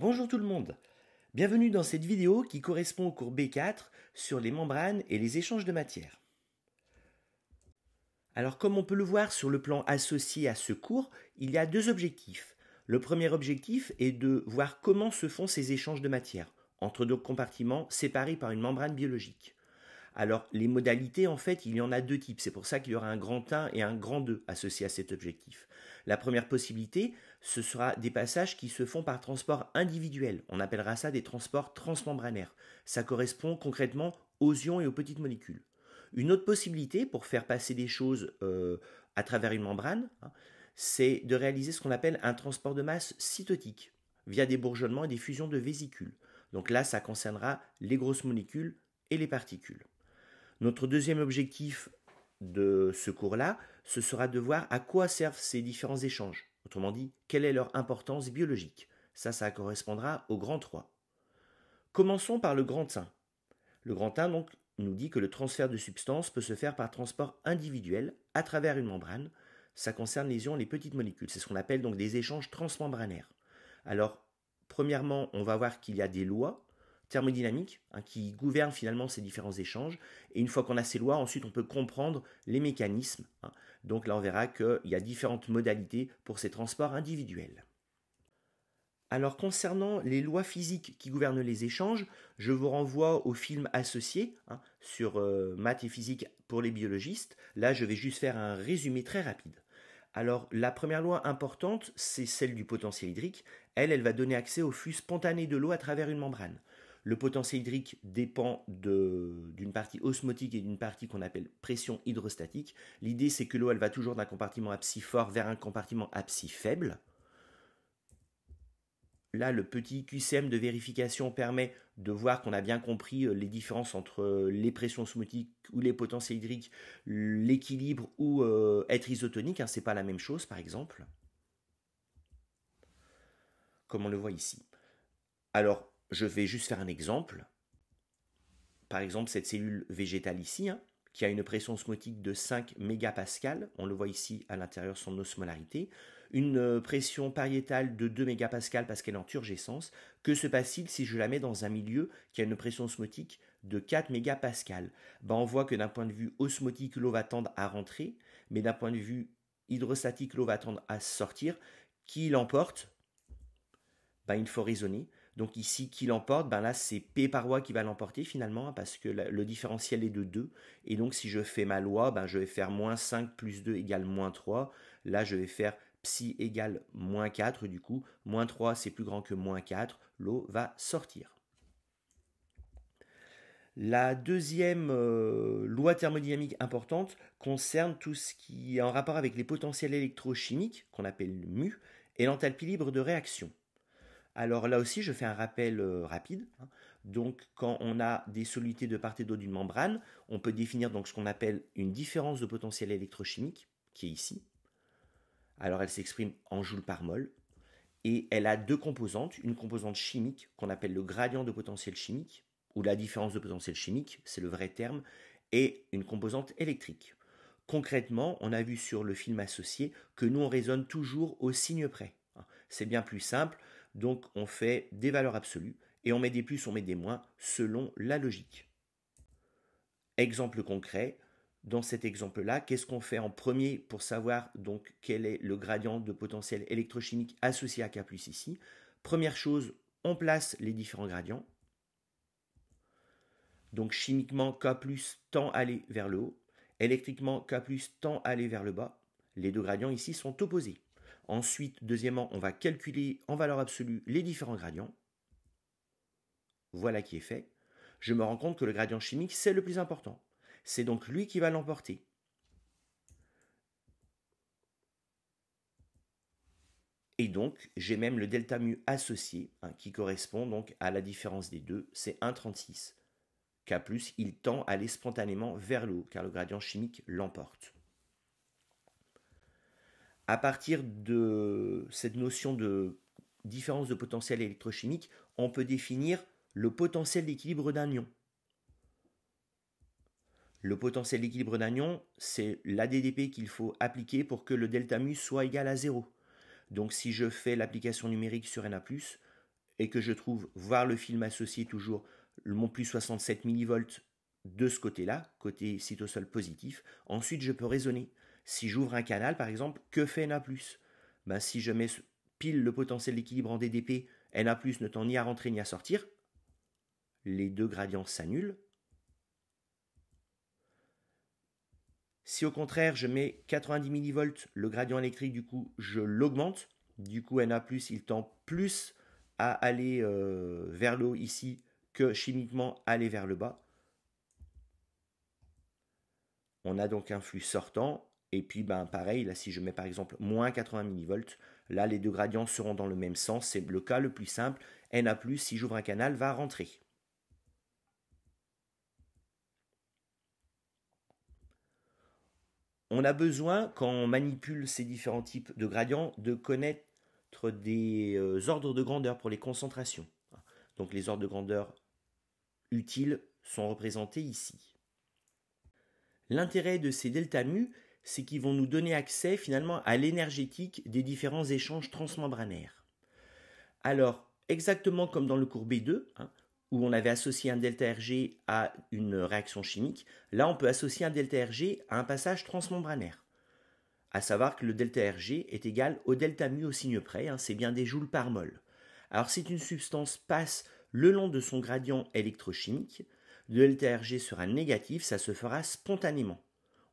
Bonjour tout le monde Bienvenue dans cette vidéo qui correspond au cours B4 sur les membranes et les échanges de matière. Alors comme on peut le voir sur le plan associé à ce cours, il y a deux objectifs. Le premier objectif est de voir comment se font ces échanges de matière entre deux compartiments séparés par une membrane biologique. Alors les modalités, en fait, il y en a deux types. C'est pour ça qu'il y aura un grand 1 et un grand 2 associés à cet objectif. La première possibilité, ce sera des passages qui se font par transport individuel. On appellera ça des transports transmembranaires. Ça correspond concrètement aux ions et aux petites molécules. Une autre possibilité pour faire passer des choses euh, à travers une membrane, hein, c'est de réaliser ce qu'on appelle un transport de masse cytotique via des bourgeonnements et des fusions de vésicules. Donc là, ça concernera les grosses molécules et les particules. Notre deuxième objectif de ce cours-là, ce sera de voir à quoi servent ces différents échanges. Autrement dit, quelle est leur importance biologique. Ça, ça correspondra au grand 3. Commençons par le grand 1. Le grand 1, donc, nous dit que le transfert de substances peut se faire par transport individuel à travers une membrane. Ça concerne les ions, les petites molécules. C'est ce qu'on appelle donc des échanges transmembranaires. Alors, premièrement, on va voir qu'il y a des lois thermodynamique hein, qui gouverne finalement ces différents échanges. Et une fois qu'on a ces lois, ensuite on peut comprendre les mécanismes. Hein. Donc là on verra qu'il y a différentes modalités pour ces transports individuels. Alors concernant les lois physiques qui gouvernent les échanges, je vous renvoie au film associé hein, sur euh, maths et physique pour les biologistes. Là je vais juste faire un résumé très rapide. Alors, la première loi importante, c'est celle du potentiel hydrique. Elle, elle va donner accès au flux spontané de l'eau à travers une membrane. Le potentiel hydrique dépend d'une partie osmotique et d'une partie qu'on appelle pression hydrostatique. L'idée, c'est que l'eau, elle va toujours d'un compartiment absi fort vers un compartiment absi faible. Là, le petit QCM de vérification permet de voir qu'on a bien compris euh, les différences entre euh, les pressions osmotiques ou les potentiels hydriques, l'équilibre ou euh, être isotonique. Ce hein. c'est pas la même chose, par exemple, comme on le voit ici. Alors, je vais juste faire un exemple. Par exemple, cette cellule végétale ici, hein, qui a une pression osmotique de 5 mégapascales, on le voit ici à l'intérieur son osmolarité, une euh, pression pariétale de 2 mégapascales parce qu'elle est en turgescence, que se passe-t-il si je la mets dans un milieu qui a une pression osmotique de 4 mégapascales ben, On voit que d'un point de vue osmotique, l'eau va tendre à rentrer, mais d'un point de vue hydrostatique, l'eau va tendre à sortir. Qui l'emporte ben, Il faut raisonner donc ici, qui l'emporte ben Là, c'est P par qui va l'emporter finalement, hein, parce que le différentiel est de 2. Et donc, si je fais ma loi, ben, je vais faire moins 5 plus 2 égale moins 3. Là, je vais faire psi égale moins 4. Du coup, moins 3, c'est plus grand que moins 4. L'eau va sortir. La deuxième euh, loi thermodynamique importante concerne tout ce qui est en rapport avec les potentiels électrochimiques, qu'on appelle mu, et l'enthalpie libre de réaction. Alors là aussi, je fais un rappel euh, rapide. Hein. Donc, quand on a des solutés de part et d'autre d'une membrane, on peut définir donc ce qu'on appelle une différence de potentiel électrochimique, qui est ici. Alors, elle s'exprime en joules par mol. Et elle a deux composantes. Une composante chimique, qu'on appelle le gradient de potentiel chimique, ou la différence de potentiel chimique, c'est le vrai terme, et une composante électrique. Concrètement, on a vu sur le film associé que nous, on raisonne toujours au signe près. Hein. C'est bien plus simple. Donc on fait des valeurs absolues et on met des plus, on met des moins selon la logique. Exemple concret, dans cet exemple-là, qu'est-ce qu'on fait en premier pour savoir donc quel est le gradient de potentiel électrochimique associé à K ici Première chose, on place les différents gradients. Donc chimiquement, K tend à aller vers le haut, électriquement, K tend à aller vers le bas. Les deux gradients ici sont opposés. Ensuite, deuxièmement, on va calculer en valeur absolue les différents gradients. Voilà qui est fait. Je me rends compte que le gradient chimique, c'est le plus important. C'est donc lui qui va l'emporter. Et donc, j'ai même le delta mu associé, hein, qui correspond donc à la différence des deux, c'est 1,36. K+, il tend à aller spontanément vers l'eau car le gradient chimique l'emporte à partir de cette notion de différence de potentiel électrochimique, on peut définir le potentiel d'équilibre d'un ion. Le potentiel d'équilibre d'un ion, c'est l'ADDP qu'il faut appliquer pour que le delta mu soit égal à 0. Donc si je fais l'application numérique sur Na+, et que je trouve voir le film associé toujours mon plus 67 millivolts de ce côté-là, côté cytosol positif, ensuite je peux raisonner. Si j'ouvre un canal, par exemple, que fait Na+, ben, Si je mets pile le potentiel d'équilibre en DDP, Na+, ne tend ni à rentrer ni à sortir, les deux gradients s'annulent. Si au contraire, je mets 90 mV, le gradient électrique, du coup, je l'augmente. Du coup, Na+, il tend plus à aller euh, vers le haut ici que chimiquement aller vers le bas. On a donc un flux sortant et puis, ben, pareil, là, si je mets par exemple moins 80 mV, là, les deux gradients seront dans le même sens. C'est le cas le plus simple. Na, si j'ouvre un canal, va rentrer. On a besoin, quand on manipule ces différents types de gradients, de connaître des euh, ordres de grandeur pour les concentrations. Donc les ordres de grandeur utiles sont représentés ici. L'intérêt de ces delta mu c'est qu'ils vont nous donner accès finalement à l'énergétique des différents échanges transmembranaires. Alors, exactement comme dans le cours B2, hein, où on avait associé un delta Rg à une réaction chimique, là on peut associer un delta Rg à un passage transmembranaire. À savoir que le delta Rg est égal au delta mu au signe près, hein, c'est bien des joules par mol. Alors si une substance passe le long de son gradient électrochimique, le delta Rg sera négatif, ça se fera spontanément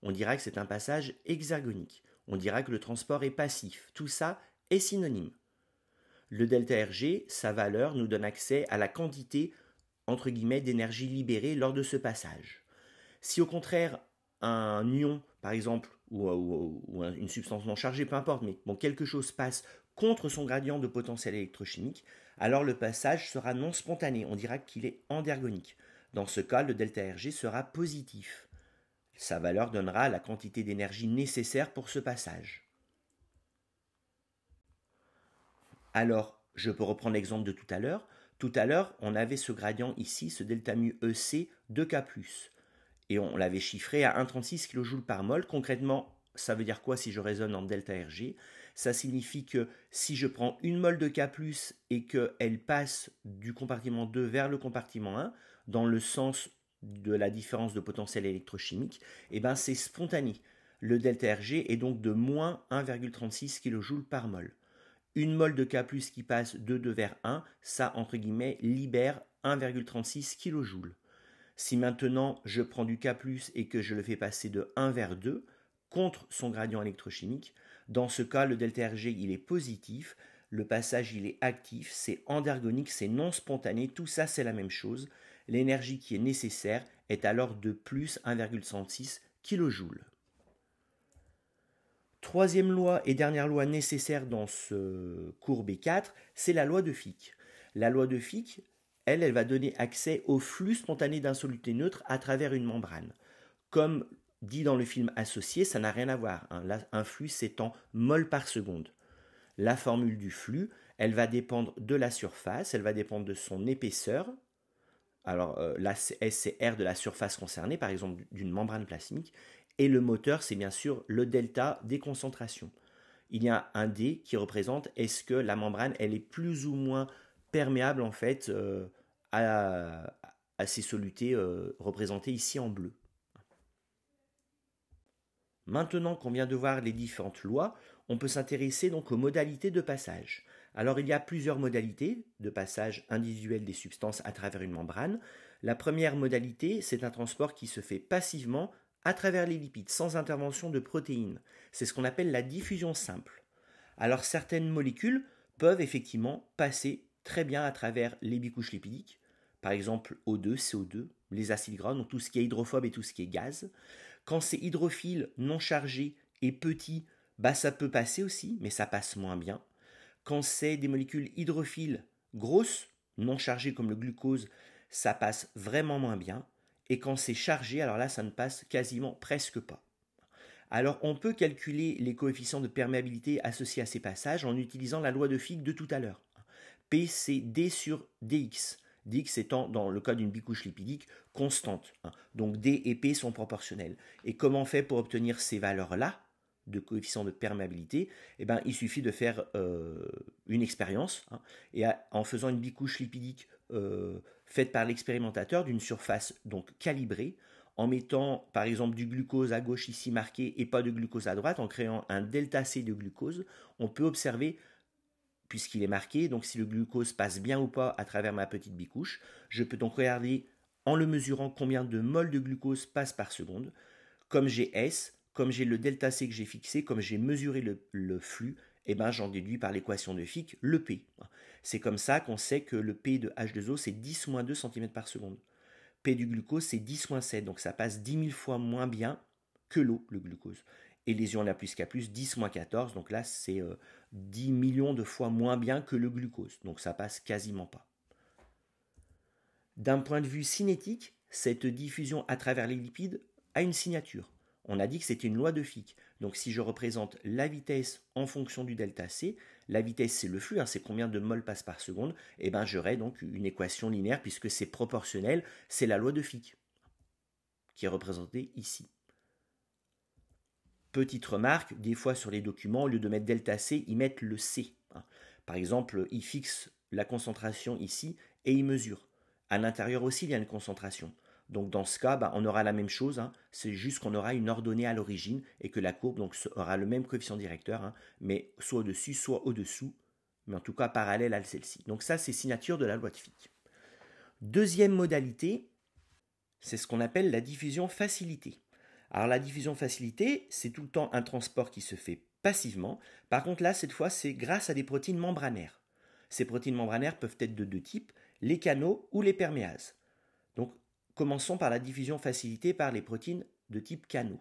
on dira que c'est un passage hexagonique, on dira que le transport est passif, tout ça est synonyme. Le delta Rg, sa valeur nous donne accès à la quantité entre guillemets d'énergie libérée lors de ce passage. Si au contraire un ion, par exemple, ou, une substance non chargée, peu importe, mais bon, quelque chose passe contre son gradient de potentiel électrochimique, alors le passage sera non spontané, on dira qu'il est endergonique. Dans ce cas, le delta Rg sera positif. Sa valeur donnera la quantité d'énergie nécessaire pour ce passage. Alors, je peux reprendre l'exemple de tout à l'heure. Tout à l'heure, on avait ce gradient ici, ce delta mu EC de k Et on l'avait chiffré à 1,36 kJ par mol. Concrètement, ça veut dire quoi si je raisonne en delta RG Ça signifie que si je prends une mol de K+, et qu'elle passe du compartiment 2 vers le compartiment 1, dans le sens de la différence de potentiel électrochimique, eh ben c'est spontané. Le delta Rg est donc de moins 1,36 kJ par mol. Une mole de K qui passe de 2 vers 1, ça entre guillemets libère 1,36 kJ. Si maintenant je prends du K et que je le fais passer de 1 vers 2 contre son gradient électrochimique, dans ce cas le delta Rg il est positif, le passage il est actif, c'est endergonique, c'est non spontané, tout ça c'est la même chose l'énergie qui est nécessaire est alors de plus 1,36 kJ. Troisième loi et dernière loi nécessaire dans ce cours B4, c'est la loi de Fick. La loi de Fick, elle, elle va donner accès au flux spontané soluté neutre à travers une membrane. Comme dit dans le film associé, ça n'a rien à voir. Hein. un flux s'étend mol par seconde. La formule du flux, elle va dépendre de la surface, elle va dépendre de son épaisseur, alors euh, la SCR de la surface concernée, par exemple d'une membrane plasmique, et le moteur, c'est bien sûr le delta des concentrations. Il y a un D qui représente est-ce que la membrane, elle est plus ou moins perméable en fait euh, à, ces solutés euh, représentées ici en bleu. Maintenant qu'on vient de voir les différentes lois, on peut s'intéresser donc aux modalités de passage. Alors il y a plusieurs modalités de passage individuel des substances à travers une membrane. La première modalité, c'est un transport qui se fait passivement à travers les lipides, sans intervention de protéines. C'est ce qu'on appelle la diffusion simple. Alors certaines molécules peuvent effectivement passer très bien à travers les bicouches lipidiques, par exemple O2, CO2, les acides gras, donc tout ce qui est hydrophobe et tout ce qui est gaz. Quand c'est hydrophile, non chargé et petit, bah ça peut passer aussi, mais ça passe moins bien. Quand c'est des molécules hydrophiles grosses, non chargées comme le glucose, ça passe vraiment moins bien. Et quand c'est chargé, alors là, ça ne passe quasiment presque pas. Alors on peut calculer les coefficients de perméabilité associés à ces passages en utilisant la loi de Fick de tout à l'heure. P, c'est D sur DX. DX étant, dans le cas d'une bicouche lipidique, constante. Hein. Donc D et P sont proportionnels. Et comment on fait pour obtenir ces valeurs-là de coefficient de perméabilité, eh ben, il suffit de faire euh, une expérience, hein, et en faisant une bicouche lipidique euh, faite par l'expérimentateur d'une surface donc calibrée, en mettant par exemple du glucose à gauche ici marqué et pas de glucose à droite, en créant un delta C de glucose, on peut observer puisqu'il est marqué, donc si le glucose passe bien ou pas à travers ma petite bicouche, je peux donc regarder en le mesurant combien de moles de glucose passe par seconde. Comme j'ai S, comme j'ai le delta C que j'ai fixé, comme j'ai mesuré le, flux, eh ben, j'en déduis par l'équation de Fick le P. C'est comme ça qu'on sait que le P de H2O, c'est 10 2 cm par seconde. P du glucose, c'est 10 7, donc ça passe 10 000 fois moins bien que l'eau, le glucose. Et les ions La plus K+, 10 14, donc là, c'est 10 euh, millions de fois moins bien que le glucose, donc ça passe quasiment pas. D'un point de vue cinétique, cette diffusion à travers les lipides a une signature on a dit que c'était une loi de Fick. Donc si je représente la vitesse en fonction du delta c, la vitesse c'est le flux, hein, c'est combien de moles passe par seconde, et eh ben j'aurai donc une équation linéaire puisque c'est proportionnel, c'est la loi de Fick qui est représentée ici. Petite remarque, des fois sur les documents, au lieu de mettre delta c, ils mettent le c. Hein. Par exemple, ils fixent la concentration ici et ils mesurent. À l'intérieur aussi, il y a une concentration. Donc dans ce cas, bah, on aura la même chose, hein. c'est juste qu'on aura une ordonnée à l'origine et que la courbe aura le même coefficient directeur, hein, mais soit au-dessus, soit au-dessous, mais en tout cas parallèle à celle-ci. Donc ça, c'est signature de la loi de Fick. Deuxième modalité, c'est ce qu'on appelle la diffusion facilitée. Alors la diffusion facilitée, c'est tout le temps un transport qui se fait passivement. Par contre là, cette fois, c'est grâce à des protéines membranaires. Ces protéines membranaires peuvent être de deux types, les canaux ou les perméases. Donc Commençons par la diffusion facilitée par les protéines de type canaux.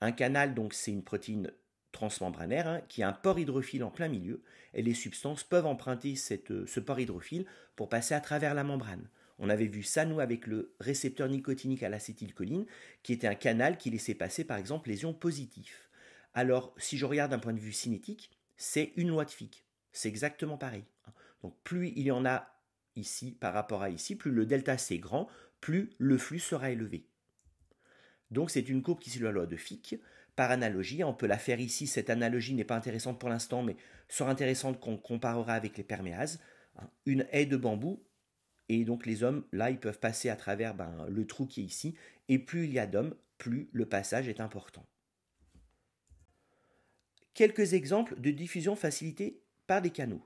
Un canal, donc, c'est une protéine transmembranaire hein, qui a un port hydrophile en plein milieu et les substances peuvent emprunter euh, ce port hydrophile pour passer à travers la membrane. On avait vu ça, nous, avec le récepteur nicotinique à l'acétylcholine, qui était un canal qui laissait passer, par exemple, les ions positifs. Alors, si je regarde d'un point de vue cinétique, c'est une loi de Fick. C'est exactement pareil. Hein. Donc, plus il y en a ici par rapport à ici, plus le delta c'est grand, plus le flux sera élevé. Donc c'est une courbe qui suit la loi de Fick. Par analogie, on peut la faire ici, cette analogie n'est pas intéressante pour l'instant, mais sera intéressante qu'on comparera avec les perméases. Hein, une haie de bambou, et donc les hommes, là, ils peuvent passer à travers ben, le trou qui est ici, et plus il y a d'hommes, plus le passage est important. Quelques exemples de diffusion facilitée par des canaux.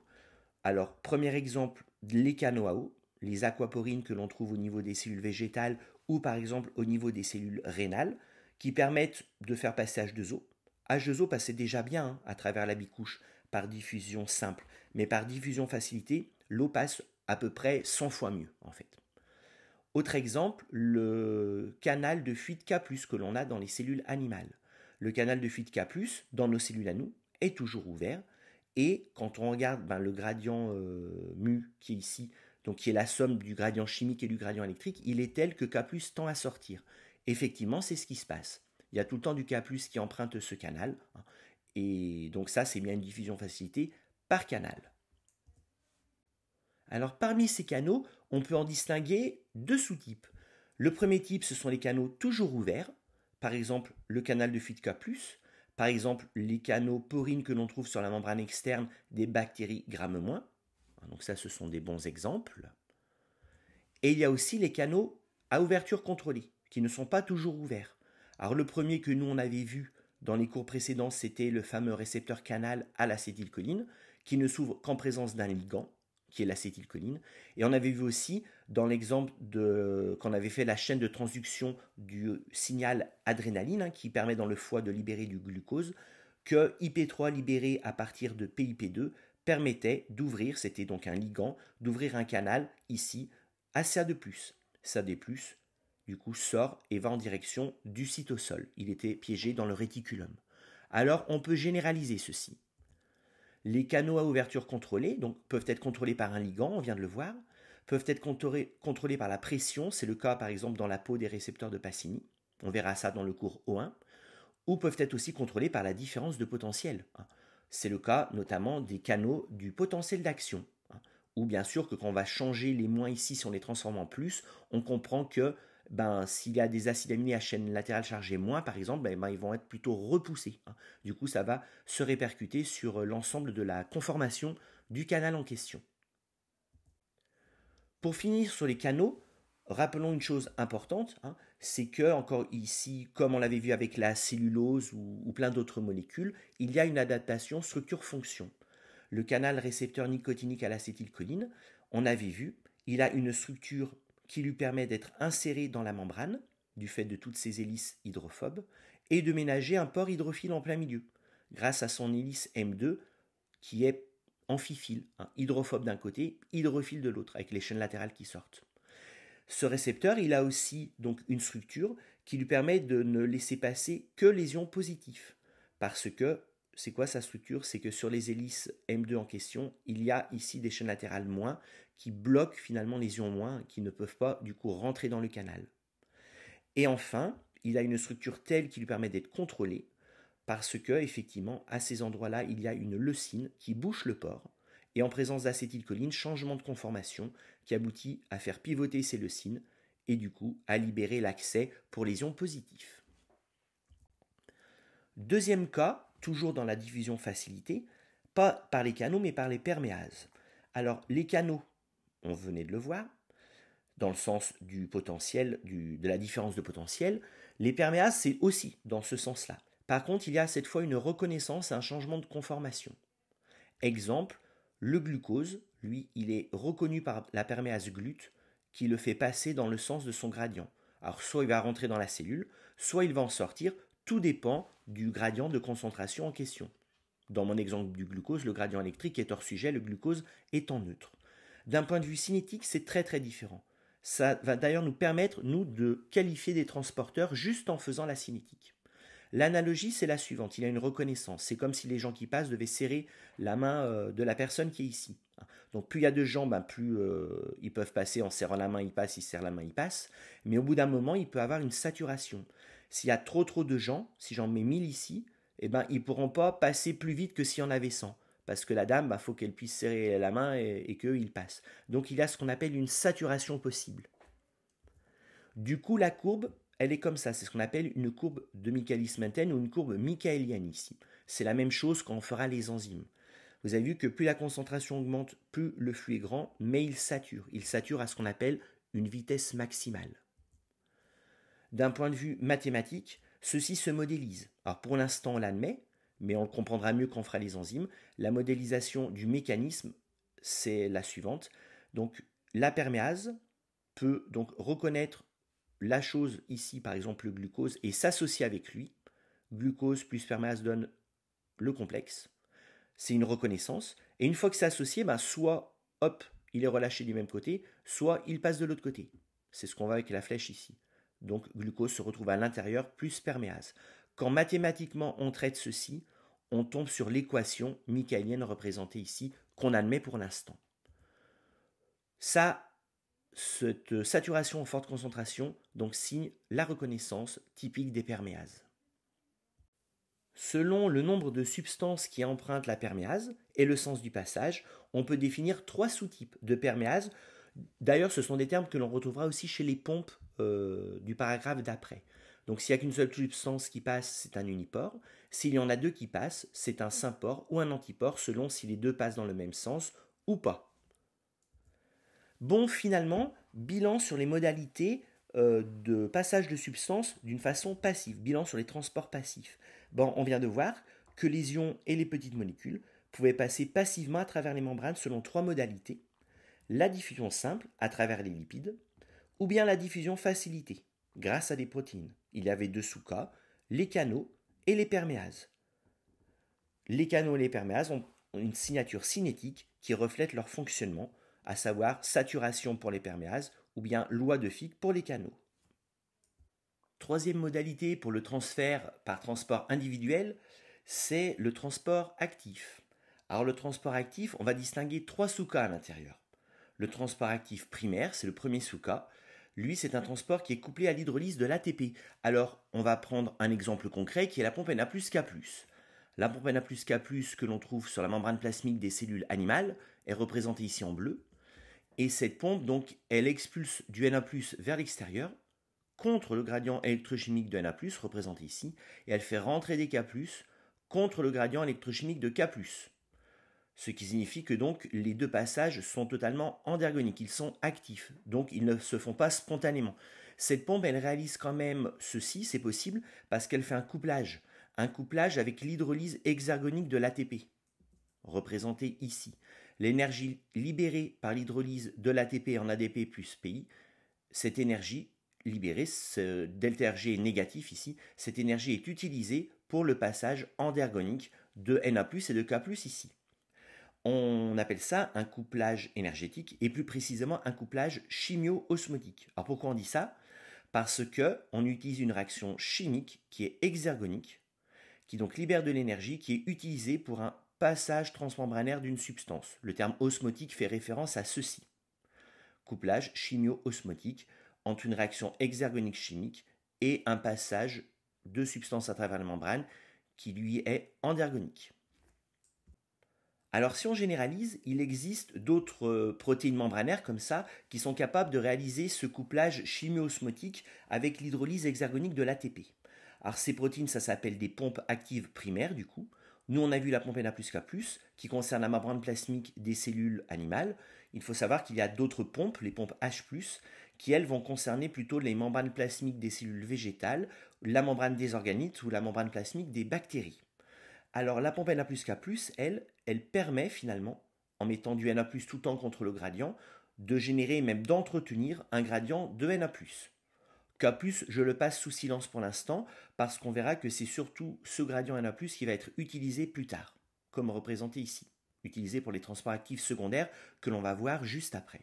Alors, premier exemple, les canaux à eau les aquaporines que l'on trouve au niveau des cellules végétales ou par exemple au niveau des cellules rénales, qui permettent de faire passer H2O. H2O passait déjà bien hein, à travers la bicouche par diffusion simple, mais par diffusion facilitée, l'eau passe à peu près 100 fois mieux en fait. Autre exemple, le canal de fuite K+, que l'on a dans les cellules animales. Le canal de fuite K+, dans nos cellules à nous, est toujours ouvert, et quand on regarde ben, le gradient euh, mu qui est ici donc qui est la somme du gradient chimique et du gradient électrique, il est tel que K tend à sortir. Effectivement, c'est ce qui se passe. Il y a tout le temps du K qui emprunte ce canal, hein, et donc ça, c'est bien une diffusion facilitée par canal. Alors parmi ces canaux, on peut en distinguer deux sous-types. Le premier type, ce sont les canaux toujours ouverts, par exemple le canal de fuite K+, par exemple les canaux porines que l'on trouve sur la membrane externe des bactéries négatives. Hein, donc ça, ce sont des bons exemples. Et il y a aussi les canaux à ouverture contrôlée, qui ne sont pas toujours ouverts. Alors le premier que nous, on avait vu dans les cours précédents, c'était le fameux récepteur canal à l'acétylcholine, qui ne s'ouvre qu'en présence d'un ligand, qui est l'acétylcholine. Et on avait vu aussi, dans l'exemple de qu'on avait fait la chaîne de transduction du signal adrénaline, hein, qui permet dans le foie de libérer du glucose, que IP3 libéré à partir de PIP2 permettait d'ouvrir, c'était donc un ligand, d'ouvrir un canal ici à plus. Ça des plus, du coup, sort et va en direction du cytosol. Il était piégé dans le réticulum. Alors, on peut généraliser ceci. Les canaux à ouverture contrôlée, donc, peuvent être contrôlés par un ligand, on vient de le voir, peuvent être contrôlés par la pression, c'est le cas par exemple dans la peau des récepteurs de Passini, on verra ça dans le cours O1, ou peuvent être aussi contrôlés par la différence de potentiel. Hein. C'est le cas notamment des canaux du potentiel d'action. Hein. Ou bien sûr que quand on va changer les moins ici, si on les transforme en plus, on comprend que ben, s'il y a des acides aminés à chaîne latérale chargée moins, par exemple, ben, ben, ils vont être plutôt repoussés. Hein. Du coup, ça va se répercuter sur euh, l'ensemble de la conformation du canal en question. Pour finir sur les canaux, rappelons une chose importante, hein c'est que, encore ici, comme on l'avait vu avec la cellulose ou, plein d'autres molécules, il y a une adaptation structure-fonction. Le canal récepteur nicotinique à l'acétylcholine, on avait vu, il a une structure qui lui permet d'être inséré dans la membrane, du fait de toutes ces hélices hydrophobes, et de ménager un port hydrophile en plein milieu, grâce à son hélice M2 qui est amphiphile, hein, hydrophobe d'un côté, hydrophile de l'autre, avec les chaînes latérales qui sortent. Ce récepteur, il a aussi donc une structure qui lui permet de ne laisser passer que les ions positifs. Parce que, c'est quoi sa structure C'est que sur les hélices M2 en question, il y a ici des chaînes latérales moins qui bloquent finalement les ions moins qui ne peuvent pas du coup rentrer dans le canal. Et enfin, il a une structure telle qui lui permet d'être contrôlé parce que effectivement à ces endroits-là, il y a une leucine qui bouche le port et en présence d'acétylcholine, changement de conformation qui aboutit à faire pivoter ces leucines et du coup à libérer l'accès pour les ions positifs. Deuxième cas, toujours dans la diffusion facilitée, pas par les canaux mais par les perméases. Alors les canaux, on venait de le voir, dans le sens du potentiel, du, de la différence de potentiel, les perméases c'est aussi dans ce sens-là. Par contre, il y a cette fois une reconnaissance, un changement de conformation. Exemple, le glucose, lui, il est reconnu par la perméase glute qui le fait passer dans le sens de son gradient. Alors soit il va rentrer dans la cellule, soit il va en sortir, tout dépend du gradient de concentration en question. Dans mon exemple du glucose, le gradient électrique est hors sujet, le glucose est en neutre. D'un point de vue cinétique, c'est très très différent. Ça va d'ailleurs nous permettre, nous, de qualifier des transporteurs juste en faisant la cinétique. L'analogie, c'est la suivante. Il a une reconnaissance. C'est comme si les gens qui passent devaient serrer la main euh, de la personne qui est ici. Donc plus il y a de gens, ben, plus euh, ils peuvent passer en serrant la main, ils passent, ils serrent la main, ils passent. Mais au bout d'un moment, il peut avoir une saturation. S'il y a trop trop de gens, si j'en mets 1000 ici, eh ben, ils ne pourront pas passer plus vite que s'il y en avait 100. Parce que la dame, il ben, faut qu'elle puisse serrer la main et, qu'il passe. passent. Donc il y a ce qu'on appelle une saturation possible. Du coup, la courbe, elle est comme ça. C'est ce qu'on appelle une courbe de Michaelis-Menten ou une courbe Michaelienne ici. C'est la même chose quand on fera les enzymes. Vous avez vu que plus la concentration augmente, plus le flux est grand, mais il sature. Il sature à ce qu'on appelle une vitesse maximale. D'un point de vue mathématique, ceci se modélise. Alors pour l'instant, on l'admet, mais on le comprendra mieux quand on fera les enzymes. La modélisation du mécanisme, c'est la suivante. Donc la perméase peut donc reconnaître la chose ici, par exemple le glucose, et s'associe avec lui. Glucose plus perméase donne le complexe. C'est une reconnaissance. Et une fois que c'est associé, ben soit hop, il est relâché du même côté, soit il passe de l'autre côté. C'est ce qu'on voit avec la flèche ici. Donc glucose se retrouve à l'intérieur plus perméase. Quand mathématiquement on traite ceci, on tombe sur l'équation Michaelienne représentée ici, qu'on admet pour l'instant. Ça, cette saturation en forte concentration donc signe la reconnaissance typique des perméases. Selon le nombre de substances qui empruntent la perméase et le sens du passage, on peut définir trois sous-types de perméases. D'ailleurs, ce sont des termes que l'on retrouvera aussi chez les pompes euh, du paragraphe d'après. Donc s'il n'y a qu'une seule substance qui passe, c'est un uniport. S'il y en a deux qui passent, c'est un symport ou un antiport, selon si les deux passent dans le même sens ou pas. Bon, finalement, bilan sur les modalités euh, de passage de substances d'une façon passive, bilan sur les transports passifs. Bon, on vient de voir que les ions et les petites molécules pouvaient passer passivement à travers les membranes selon trois modalités. La diffusion simple à travers les lipides, ou bien la diffusion facilitée grâce à des protéines. Il y avait deux sous-cas, les canaux et les perméases. Les canaux et les perméases ont une signature cinétique qui reflète leur fonctionnement à savoir saturation pour les perméases ou bien loi de Fick pour les canaux. Troisième modalité pour le transfert par transport individuel, c'est le transport actif. Alors le transport actif, on va distinguer trois sous-cas à l'intérieur. Le transport actif primaire, c'est le premier sous-cas. Lui, c'est un transport qui est couplé à l'hydrolyse de l'ATP. Alors, on va prendre un exemple concret qui est la pompe Na+, K+. La pompe Na+, K+, que l'on trouve sur la membrane plasmique des cellules animales, est représentée ici en bleu. Et cette pompe, donc, elle expulse du Na+, vers l'extérieur, contre le gradient électrochimique de Na+, représenté ici, et elle fait rentrer des K+, contre le gradient électrochimique de K+. Ce qui signifie que donc les deux passages sont totalement endergoniques, ils sont actifs, donc ils ne se font pas spontanément. Cette pompe, elle réalise quand même ceci, c'est possible, parce qu'elle fait un couplage, un couplage avec l'hydrolyse hexergonique de l'ATP, représenté ici. L'énergie libérée par l'hydrolyse de l'ATP en ADP plus PI, cette énergie libérée, ce delta Rg négatif ici, cette énergie est utilisée pour le passage endergonique de Na+, et de K+, ici. On appelle ça un couplage énergétique et plus précisément un couplage chimio-osmotique. Alors pourquoi on dit ça Parce que on utilise une réaction chimique qui est exergonique, qui donc libère de l'énergie, qui est utilisée pour un passage transmembranaire d'une substance. Le terme osmotique fait référence à ceci. Couplage chimio-osmotique entre une réaction exergonique chimique et un passage de substance à travers la membrane qui lui est endergonique. Alors si on généralise, il existe d'autres euh, protéines membranaires comme ça qui sont capables de réaliser ce couplage chimio-osmotique avec l'hydrolyse exergonique de l'ATP. Alors ces protéines, ça s'appelle des pompes actives primaires du coup. Nous, on a vu la pompe NA K qui concerne la membrane plasmique des cellules animales. Il faut savoir qu'il y a d'autres pompes, les pompes H+, qui elles vont concerner plutôt les membranes plasmiques des cellules végétales, la membrane des organites ou la membrane plasmique des bactéries. Alors la pompe NA K elle, elle permet finalement, en mettant du NA tout le temps contre le gradient, de générer et même d'entretenir un gradient de NA K+, je le passe sous silence pour l'instant, parce qu'on verra que c'est surtout ce gradient Na+, qui va être utilisé plus tard, comme représenté ici, utilisé pour les transports actifs secondaires que l'on va voir juste après.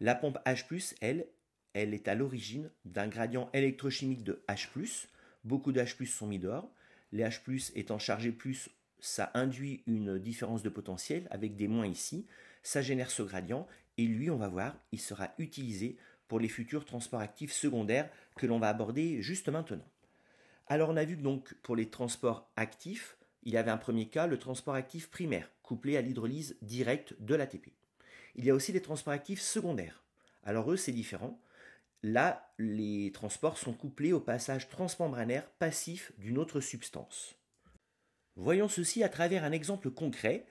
La pompe H+, elle, elle est à l'origine d'un gradient électrochimique de H+, beaucoup de H+, sont mis dehors, les H+, étant chargés plus, ça induit une différence de potentiel, avec des moins ici, ça génère ce gradient, et lui, on va voir, il sera utilisé pour les futurs transports actifs secondaires que l'on va aborder juste maintenant. Alors on a vu donc pour les transports actifs, il y avait un premier cas, le transport actif primaire, couplé à l'hydrolyse directe de l'ATP. Il y a aussi des transports actifs secondaires. Alors eux, c'est différent. Là, les transports sont couplés au passage transmembranaire passif d'une autre substance. Voyons ceci à travers un exemple concret.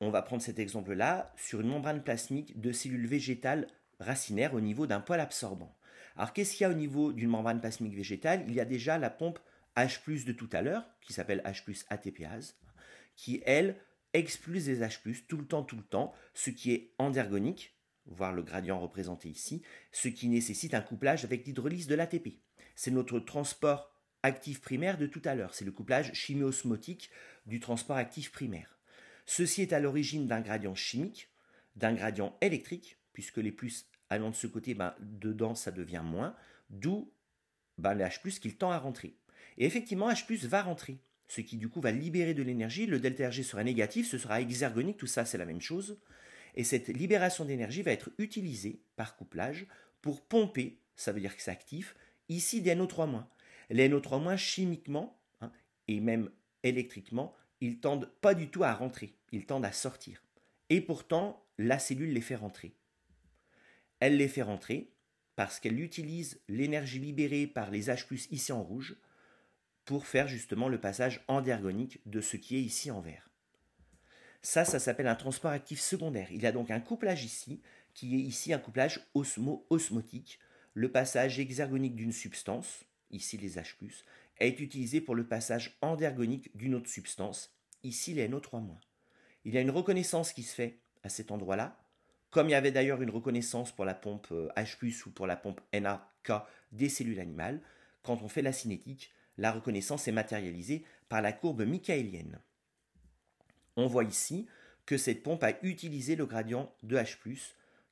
On va prendre cet exemple-là sur une membrane plasmique de cellules végétales racinaire au niveau d'un poil absorbant. Alors qu'est-ce qu'il y a au niveau d'une membrane plasmique végétale Il y a déjà la pompe H+ de tout à l'heure qui s'appelle H+ ATPase qui elle expulse des H+ tout le temps tout le temps, ce qui est endergonique, voir le gradient représenté ici, ce qui nécessite un couplage avec l'hydrolyse de l'ATP. C'est notre transport actif primaire de tout à l'heure, c'est le couplage chimiosmotique du transport actif primaire. Ceci est à l'origine d'un gradient chimique, d'un gradient électrique puisque les plus allant de ce côté, ben, dedans, ça devient moins, d'où ben, le H, qu'il tend à rentrer. Et effectivement, H, va rentrer, ce qui du coup va libérer de l'énergie. Le delta Rg sera négatif, ce sera exergonique, tout ça, c'est la même chose. Et cette libération d'énergie va être utilisée par couplage pour pomper, ça veut dire que c'est actif, ici des NO3-. Les NO3- chimiquement hein, et même électriquement, ils tendent pas du tout à rentrer, ils tendent à sortir. Et pourtant, la cellule les fait rentrer. Elle les fait rentrer parce qu'elle utilise l'énergie libérée par les H ici en rouge pour faire justement le passage endergonique de ce qui est ici en vert. Ça, ça s'appelle un transport actif secondaire. Il y a donc un couplage ici, qui est ici un couplage osmo-osmotique. Le passage hexagonique d'une substance, ici les H, est utilisé pour le passage endergonique d'une autre substance, ici les NO3-. Il y a une reconnaissance qui se fait à cet endroit-là, comme il y avait d'ailleurs une reconnaissance pour la pompe euh, H+, ou pour la pompe NAK des cellules animales, quand on fait la cinétique, la reconnaissance est matérialisée par la courbe michaélienne. On voit ici que cette pompe a utilisé le gradient de H+,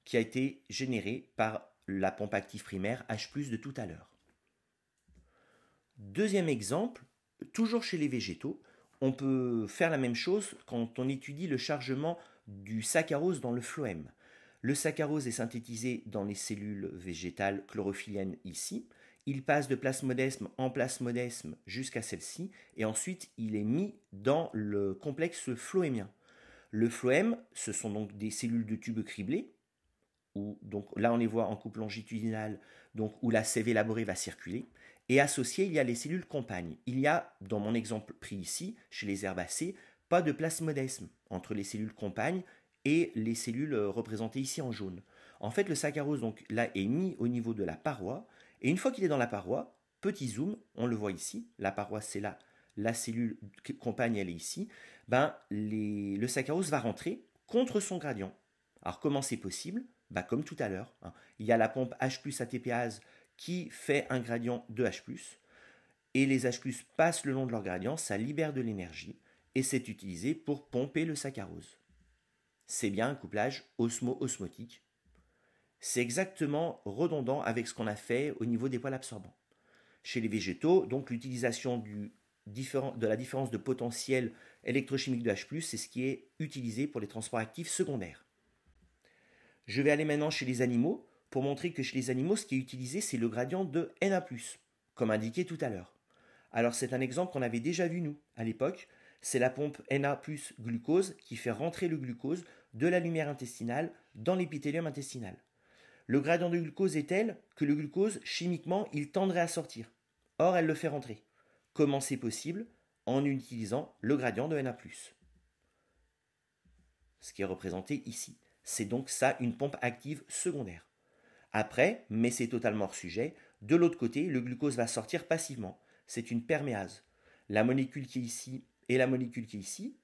qui a été généré par la pompe active primaire H+, de tout à l'heure. Deuxième exemple, toujours chez les végétaux, on peut faire la même chose quand on étudie le chargement du saccharose dans le phloème. Le saccharose est synthétisé dans les cellules végétales chlorophylliennes ici. Il passe de plasmodesme en plasmodesme jusqu'à celle-ci et ensuite il est mis dans le complexe phloémien. Le phloème, ce sont donc des cellules de tubes criblés, donc là on les voit en coupe longitudinale, donc où la sève élaborée va circuler. Et associé, il y a les cellules compagnes. Il y a, dans mon exemple pris ici, chez les herbacées, pas de plasmodesme entre les cellules compagnes et les cellules euh, représentées ici en jaune. En fait, le saccharose, donc là, est mis au niveau de la paroi, et une fois qu'il est dans la paroi, petit zoom, on le voit ici, la paroi c'est là, la cellule compagne elle est ici, ben, le saccharose va rentrer contre son gradient. Alors comment c'est possible ben, Comme tout à l'heure, hein, il y a la pompe H ATPase qui fait un gradient de H ⁇ et les H passent le long de leur gradient, ça libère de l'énergie, et c'est utilisé pour pomper le saccharose c'est bien un couplage osmo-osmotique. C'est exactement redondant avec ce qu'on a fait au niveau des poils absorbants. Chez les végétaux, donc l'utilisation de la différence de potentiel électrochimique de H+, c'est ce qui est utilisé pour les transports actifs secondaires. Je vais aller maintenant chez les animaux pour montrer que chez les animaux, ce qui est utilisé, c'est le gradient de Na+, comme indiqué tout à l'heure. Alors c'est un exemple qu'on avait déjà vu nous à l'époque, c'est la pompe Na+, glucose qui fait rentrer le glucose de la lumière intestinale dans l'épithélium intestinal. Le gradient de glucose est tel que le glucose, chimiquement, il tendrait à sortir. Or, elle le fait rentrer. Comment c'est possible En utilisant le gradient de Na+. Ce qui est représenté ici. C'est donc ça une pompe active secondaire. Après, mais c'est totalement hors sujet, de l'autre côté, le glucose va sortir passivement. C'est une perméase. La molécule qui est ici et la molécule qui est ici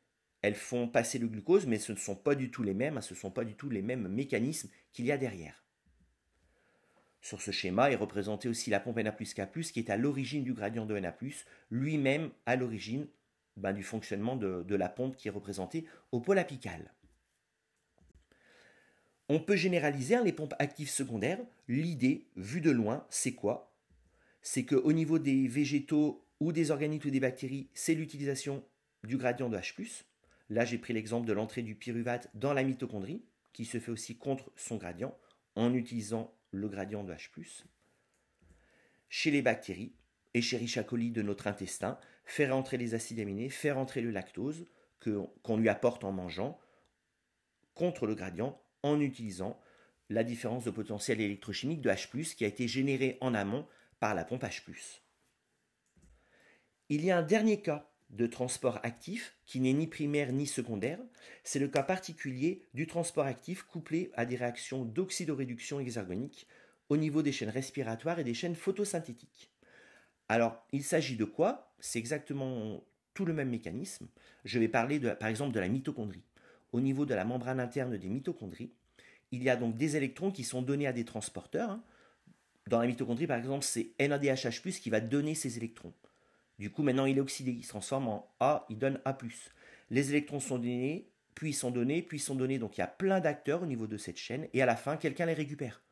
elles font passer le glucose, mais ce ne sont pas du tout les mêmes, hein, ce ne sont pas du tout les mêmes mécanismes qu'il y a derrière. Sur ce schéma est représentée aussi la pompe Na+, K+, qui est à l'origine du gradient de Na+, lui-même à l'origine ben, du fonctionnement de, de, la pompe qui est représentée au pôle apical. On peut généraliser hein, les pompes actives secondaires. L'idée, vue de loin, c'est quoi C'est qu'au niveau des végétaux ou des organismes ou des bactéries, c'est l'utilisation du gradient de H+, Là, j'ai pris l'exemple de l'entrée du pyruvate dans la mitochondrie, qui se fait aussi contre son gradient, en utilisant le gradient de H+. Chez les bactéries et chez Richa coli de notre intestin, faire entrer les acides aminés, faire entrer le lactose qu'on lui apporte en mangeant, contre le gradient, en utilisant la différence de potentiel électrochimique de H+, qui a été générée en amont par la pompe H+. Il y a un dernier cas de transport actif qui n'est ni primaire ni secondaire. C'est le cas particulier du transport actif couplé à des réactions d'oxydoréduction hexagonique au niveau des chaînes respiratoires et des chaînes photosynthétiques. Alors, il s'agit de quoi C'est exactement tout le même mécanisme. Je vais parler par exemple de la mitochondrie. Au niveau de la membrane interne des mitochondries, il y a donc des électrons qui sont donnés à des transporteurs. Hein. Dans la mitochondrie, par exemple, c'est NADH+ qui va donner ces électrons. Du coup, maintenant, il est oxydé, il se transforme en A, il donne A+. Les électrons sont donnés, puis ils sont donnés, puis ils sont donnés. Donc il y a plein d'acteurs au niveau de cette chaîne, et à la fin, quelqu'un les récupère.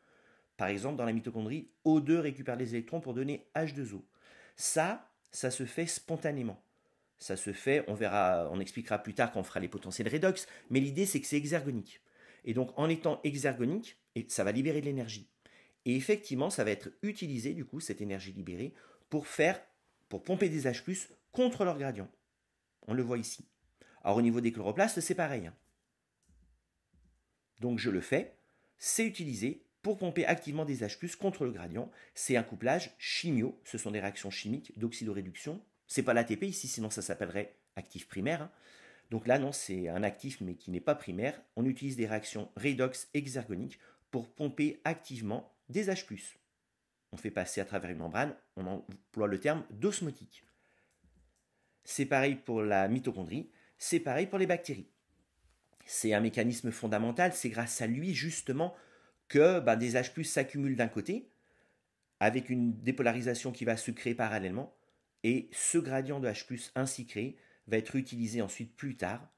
Par exemple, dans la mitochondrie, O2 récupère les électrons pour donner H2O. Ça, ça se fait spontanément. Ça se fait, on verra, on expliquera plus tard quand on fera les potentiels redox, mais l'idée c'est que c'est exergonique. Et donc en étant exergonique, ça va libérer de l'énergie. Et effectivement, ça va être utilisé, du coup, cette énergie libérée, pour faire pour pomper des H+, contre leur gradient. On le voit ici. Alors au niveau des chloroplastes, c'est pareil. Donc je le fais, c'est utilisé pour pomper activement des H+, contre le gradient. C'est un couplage chimio, ce sont des réactions chimiques d'oxydoréduction. C'est pas l'ATP ici, sinon ça s'appellerait actif primaire. Hein. Donc là, non, c'est un actif mais qui n'est pas primaire. On utilise des réactions redox exergoniques pour pomper activement des H+ on fait passer à travers une membrane, on emploie le terme d'osmotique. C'est pareil pour la mitochondrie, c'est pareil pour les bactéries. C'est un mécanisme fondamental, c'est grâce à lui justement que ben, des H s'accumulent d'un côté, avec une dépolarisation qui va se créer parallèlement, et ce gradient de H ainsi créé va être utilisé ensuite plus tard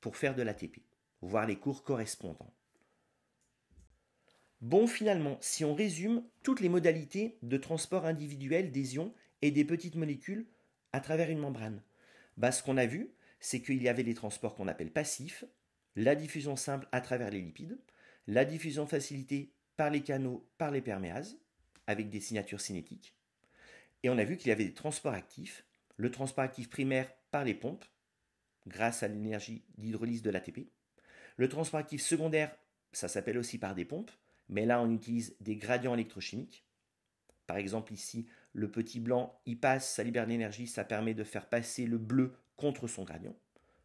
pour faire de l'ATP, voir les cours correspondants. Bon, finalement, si on résume toutes les modalités de transport individuel des ions et des petites molécules à travers une membrane, bah, ce qu'on a vu, c'est qu'il y avait des transports qu'on appelle passifs, la diffusion simple à travers les lipides, la diffusion facilitée par les canaux, par les perméases, avec des signatures cinétiques. Et on a vu qu'il y avait des transports actifs, le transport actif primaire par les pompes, grâce à l'énergie d'hydrolyse de l'ATP. Le transport actif secondaire, ça s'appelle aussi par des pompes, mais là on utilise des gradients électrochimiques. Par exemple ici, le petit blanc, il passe, ça libère de l'énergie, ça permet de faire passer le bleu contre son gradient.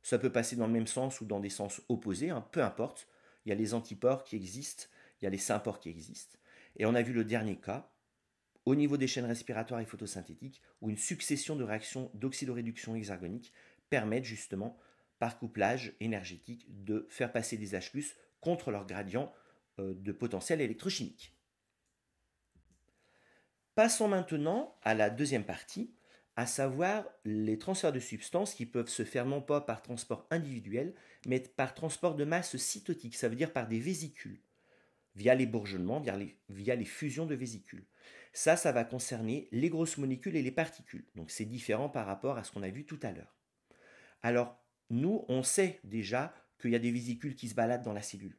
Ça peut passer dans le même sens ou dans des sens opposés, hein, peu importe. Il y a les antipores qui existent, il y a les sympores qui existent. Et on a vu le dernier cas, au niveau des chaînes respiratoires et photosynthétiques, où une succession de réactions d'oxydoréduction hexargonique permettent justement, par couplage énergétique, de faire passer des H+, contre leur gradient euh, de potentiel électrochimique. Passons maintenant à la deuxième partie, à savoir les transferts de substances qui peuvent se faire non pas par transport individuel, mais par transport de masse cytotique, ça veut dire par des vésicules, via les bourgeonnements, via les, via les fusions de vésicules. Ça, ça va concerner les grosses molécules et les particules. Donc c'est différent par rapport à ce qu'on a vu tout à l'heure. Alors, nous, on sait déjà qu'il y a des vésicules qui se baladent dans la cellule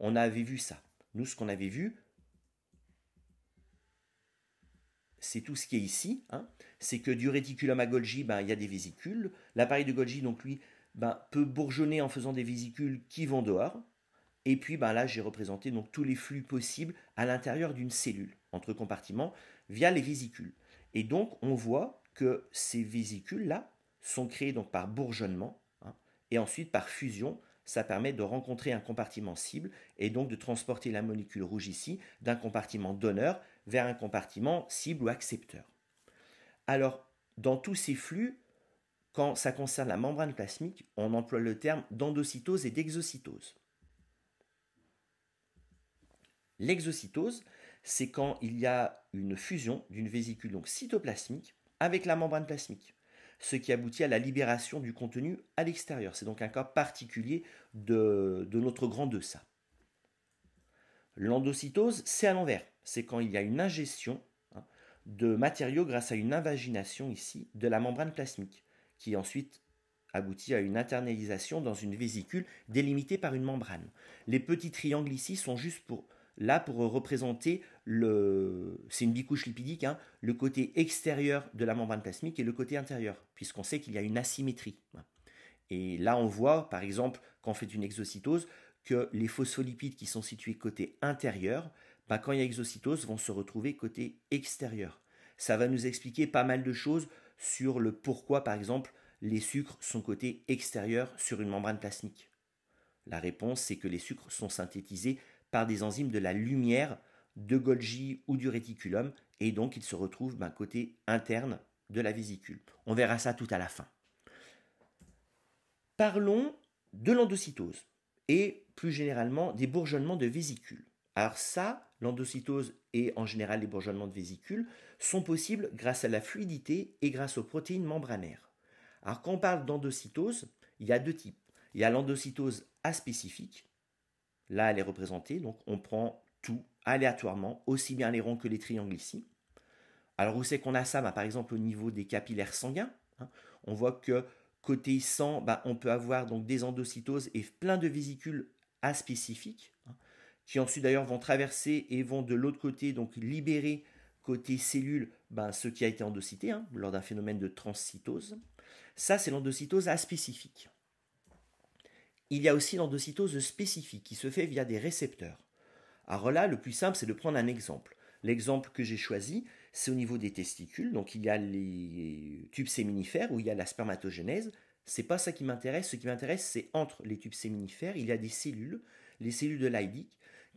on avait vu ça. Nous, ce qu'on avait vu, c'est tout ce qui est ici. Hein. C'est que du réticulum à Golgi, ben, il y a des vésicules. L'appareil de Golgi, donc lui, ben, peut bourgeonner en faisant des vésicules qui vont dehors. Et puis ben, là, j'ai représenté donc tous les flux possibles à l'intérieur d'une cellule, entre compartiments, via les vésicules. Et donc, on voit que ces vésicules-là sont créées donc par bourgeonnement hein, et ensuite par fusion ça permet de rencontrer un compartiment cible et donc de transporter la molécule rouge ici d'un compartiment donneur vers un compartiment cible ou accepteur. Alors, dans tous ces flux, quand ça concerne la membrane plasmique, on emploie le terme d'endocytose et d'exocytose. L'exocytose, c'est quand il y a une fusion d'une vésicule donc cytoplasmique avec la membrane plasmique ce qui aboutit à la libération du contenu à l'extérieur. C'est donc un cas particulier de, notre grand ça. E L'endocytose, c'est à l'envers. C'est quand il y a une ingestion hein, de matériaux grâce à une invagination ici de la membrane plasmique, qui ensuite aboutit à une internalisation dans une vésicule délimitée par une membrane. Les petits triangles ici sont juste là pour représenter le, c'est une bicouche lipidique, hein, le côté extérieur de la membrane plasmique et le côté intérieur puisqu'on sait qu'il y a une asymétrie. Et là, on voit, par exemple, quand on fait une exocytose, que les phospholipides qui sont situés côté intérieur, bah, quand il y a exocytose, vont se retrouver côté extérieur. Ça va nous expliquer pas mal de choses sur le pourquoi, par exemple, les sucres sont côté extérieur sur une membrane plasmique. La réponse, c'est que les sucres sont synthétisés par des enzymes de la lumière, de Golgi ou du réticulum, et donc ils se retrouvent bah, côté interne de la vésicule. On verra ça tout à la fin. Parlons de l'endocytose et plus généralement des bourgeonnements de vésicules. Alors ça, l'endocytose et en général les bourgeonnements de vésicules sont possibles grâce à la fluidité et grâce aux protéines membranaires. Alors quand on parle d'endocytose, il y a deux types. Il y a l'endocytose aspécifique. Là, elle est représentée, donc on prend tout aléatoirement, aussi bien les ronds que les triangles ici. Alors où c'est qu'on a ça bah, Par exemple au niveau des capillaires sanguins. Hein, on voit que côté sang, bah, on peut avoir donc des endocytoses et plein de vésicules aspécifiques, hein, qui ensuite d'ailleurs vont traverser et vont de l'autre côté donc libérer côté cellule bah, ce qui a été endocyté hein, lors d'un phénomène de transcytose. Ça c'est l'endocytose aspécifique. Il y a aussi l'endocytose spécifique qui se fait via des récepteurs. Alors là, le plus simple, c'est de prendre un exemple. L'exemple que j'ai choisi, c'est au niveau des testicules. Donc il y a les tubes séminifères où il y a la spermatogenèse. n'est pas ça qui m'intéresse. Ce qui m'intéresse, c'est entre les tubes séminifères, il y a des cellules, les cellules de Leydig,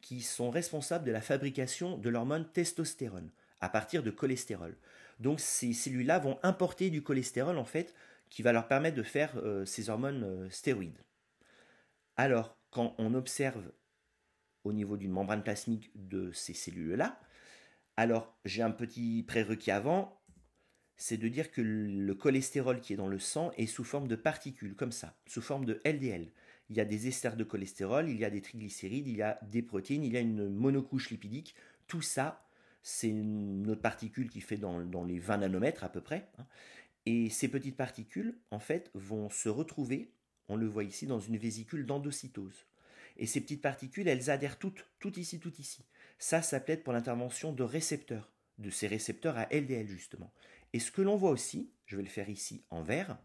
qui sont responsables de la fabrication de l'hormone testostérone à partir de cholestérol. Donc ces cellules-là vont importer du cholestérol en fait, qui va leur permettre de faire euh, ces hormones euh, stéroïdes. Alors, quand on observe au niveau d'une membrane plasmique de ces cellules-là, alors, j'ai un petit prérequis avant, c'est de dire que le cholestérol qui est dans le sang est sous forme de particules, comme ça, sous forme de LDL. Il y a des esters de cholestérol, il y a des triglycérides, il y a des protéines, il y a une monocouche lipidique. Tout ça, c'est notre particule qui fait dans, dans, les 20 nanomètres à peu près. Hein. Et ces petites particules, en fait, vont se retrouver, on le voit ici, dans une vésicule d'endocytose. Et ces petites particules, elles adhèrent toutes, toutes ici, toutes ici. Ça, ça être pour l'intervention de récepteurs, de ces récepteurs à LDL justement. Et ce que l'on voit aussi, je vais le faire ici en vert,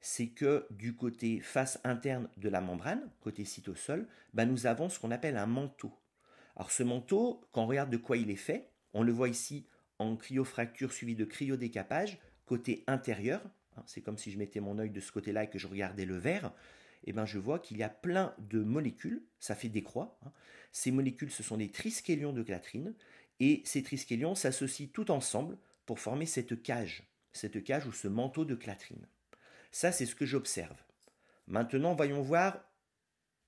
c'est que du côté face interne de la membrane, côté cytosol, ben nous avons ce qu'on appelle un manteau. Alors ce manteau, quand on regarde de quoi il est fait, on le voit ici en cryofracture suivi de cryodécapage, côté intérieur, hein, c'est comme si je mettais mon œil de ce côté-là et que je regardais le vert, eh ben, je vois qu'il y a plein de molécules, ça fait des croix. Hein. Ces molécules, ce sont des triskélions de clatrine, et ces triskélions s'associent tout ensemble pour former cette cage, cette cage ou ce manteau de clatrine. Ça, c'est ce que j'observe. Maintenant, voyons voir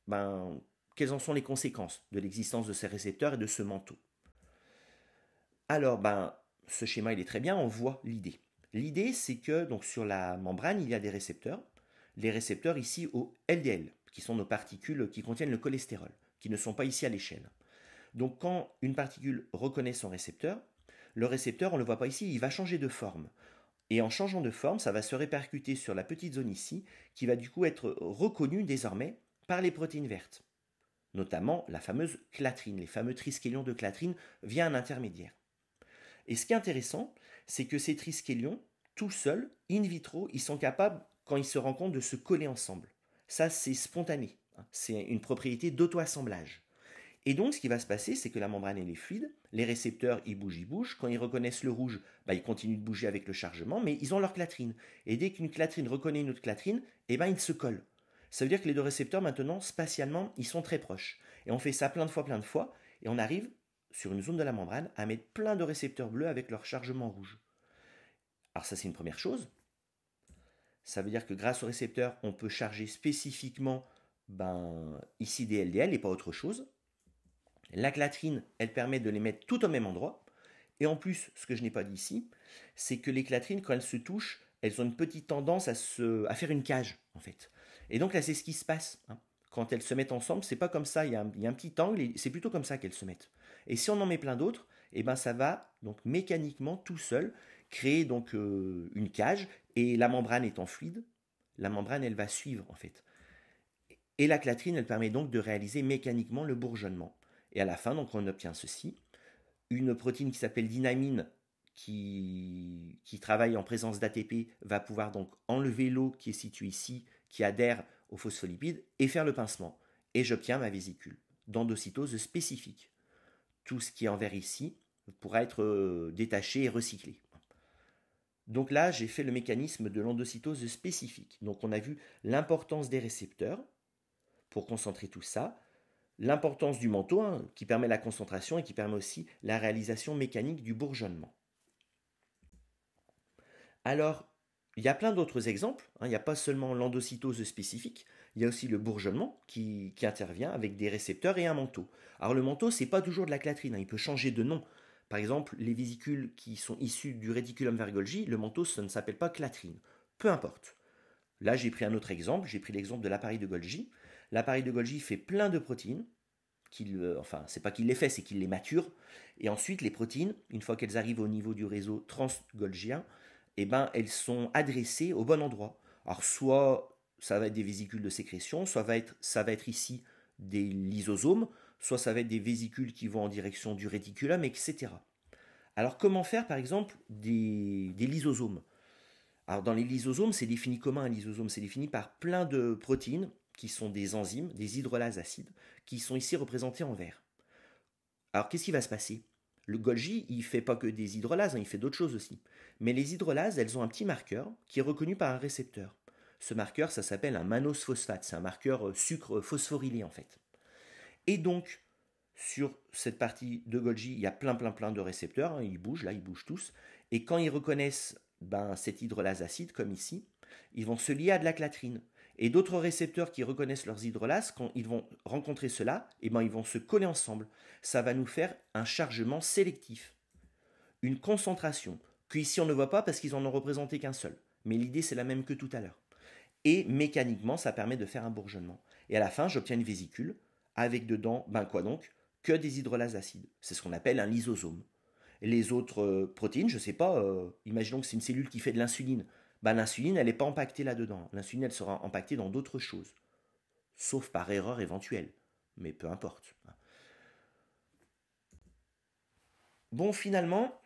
ben, quelles en sont les conséquences de l'existence de ces récepteurs et de ce manteau. Alors, ben, ce schéma, il est très bien, on voit l'idée. L'idée, c'est que donc, sur la membrane, il y a des récepteurs, les récepteurs ici au LDL, qui sont nos particules qui contiennent le cholestérol, qui ne sont pas ici à l'échelle. Donc quand une particule reconnaît son récepteur, le récepteur, on ne le voit pas ici, il va changer de forme. Et en changeant de forme, ça va se répercuter sur la petite zone ici, qui va du coup être reconnue désormais par les protéines vertes, notamment la fameuse clatrine, les fameux triskelions de clatrine via un intermédiaire. Et ce qui est intéressant, c'est que ces triskelions, tout seuls, in vitro, ils sont capables quand ils se compte de se coller ensemble. Ça, c'est spontané. Hein. C'est une propriété d'auto-assemblage. Et donc, ce qui va se passer, c'est que la membrane, elle est fluide. Les récepteurs, ils bougent, ils bougent. Quand ils reconnaissent le rouge, bah, ils continuent de bouger avec le chargement, mais ils ont leur clatrine. Et dès qu'une clatrine reconnaît une autre clatrine, eh ben, ils se collent. Ça veut dire que les deux récepteurs, maintenant, spatialement, ils sont très proches. Et on fait ça plein de fois, plein de fois. Et on arrive, sur une zone de la membrane, à mettre plein de récepteurs bleus avec leur chargement rouge. Alors ça, c'est une première chose. Ça veut dire que grâce au récepteur, on peut charger spécifiquement ben, ici des LDL et pas autre chose. La clatrine, elle permet de les mettre tout au même endroit. Et en plus, ce que je n'ai pas dit ici, c'est que les clatrines, quand elles se touchent, elles ont une petite tendance à, se, à faire une cage, en fait. Et donc là, c'est ce qui se passe. Hein. Quand elles se mettent ensemble, c'est pas comme ça, il y, a un, petit angle, et c'est plutôt comme ça qu'elles se mettent. Et si on en met plein d'autres, eh ben ça va donc mécaniquement tout seul créer donc euh, une cage et la membrane étant fluide, la membrane elle va suivre en fait. Et la clatrine elle permet donc de réaliser mécaniquement le bourgeonnement. Et à la fin donc on obtient ceci, une protéine qui s'appelle dynamine qui, qui travaille en présence d'ATP va pouvoir donc enlever l'eau qui est située ici, qui adhère aux phospholipides et faire le pincement. Et j'obtiens ma vésicule d'endocytose spécifique. Tout ce qui est envers ici pourra être euh, détaché et recyclé. Donc là, j'ai fait le mécanisme de l'endocytose spécifique. Donc on a vu l'importance des récepteurs pour concentrer tout ça, l'importance du manteau hein, qui permet la concentration et qui permet aussi la réalisation mécanique du bourgeonnement. Alors, il y a plein d'autres exemples. Hein. il n'y a pas seulement l'endocytose spécifique, il y a aussi le bourgeonnement qui, intervient avec des récepteurs et un manteau. Alors le manteau, n'est pas toujours de la clatrine, hein. il peut changer de nom. Par exemple, les vésicules qui sont issus du réticulum vergolgi, le manteau, ça ne s'appelle pas clatrine. Peu importe. Là, j'ai pris un autre exemple, j'ai pris l'exemple de l'appareil de Golgi. L'appareil de Golgi fait plein de protéines, qu'il, euh, enfin, c'est pas qu'il les fait, c'est qu'il les mature. Et ensuite, les protéines, une fois qu'elles arrivent au niveau du réseau transgolgien, eh ben, elles sont adressées au bon endroit. Alors, soit ça va être des vésicules de sécrétion, soit va être, ça va être ici des lysosomes, soit ça va être des vésicules qui vont en direction du réticulum, etc. Alors comment faire par exemple des, lysosomes Alors dans les lysosomes, c'est défini comment un lysosome C'est défini par plein de protéines qui sont des enzymes, des hydrolases acides, qui sont ici représentées en vert. Alors qu'est-ce qui va se passer le Golgi, il fait pas que des hydrolases, hein, il fait d'autres choses aussi. Mais les hydrolases, elles ont un petit marqueur qui est reconnu par un récepteur. Ce marqueur, ça s'appelle un mannose phosphate. c'est un marqueur euh, sucre phosphorylé en fait. Et donc, sur cette partie de Golgi, il y a plein, plein, plein de récepteurs. Hein. ils bougent, là, ils bougent tous. Et quand ils reconnaissent ben, cette hydrolase acide, comme ici, ils vont se lier à de la clatrine. Et d'autres récepteurs qui reconnaissent leurs hydrolases, quand ils vont rencontrer cela, et eh ben, ils vont se coller ensemble. Ça va nous faire un chargement sélectif, une concentration, qu'ici on ne voit pas parce qu'ils en ont représenté qu'un seul. Mais l'idée, c'est la même que tout à l'heure. Et mécaniquement, ça permet de faire un bourgeonnement. Et à la fin, j'obtiens une vésicule avec dedans, ben quoi donc Que des hydrolases acides. C'est ce qu'on appelle un lysosome. Les autres euh, protéines, je ne sais pas, euh, imaginons que c'est une cellule qui fait de l'insuline. Ben, l'insuline, elle n'est pas impactée là-dedans. L'insuline, elle sera impactée dans d'autres choses. Sauf par erreur éventuelle. Mais peu importe. Bon, finalement,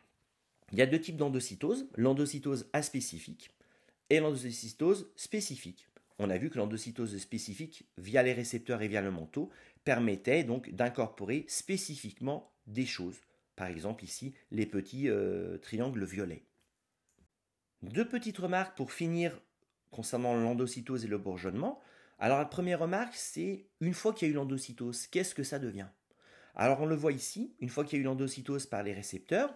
il y a deux types d'endocytose. L'endocytose aspécifique et l'endocytose spécifique. On a vu que l'endocytose spécifique, via les récepteurs et via le manteau, permettait donc d'incorporer spécifiquement des choses. Par exemple ici, les petits euh, triangles violets. Deux petites remarques pour finir concernant l'endocytose et le bourgeonnement. Alors la première remarque, c'est une fois qu'il y a eu l'endocytose, qu'est-ce que ça devient Alors on le voit ici, une fois qu'il y a eu l'endocytose par les récepteurs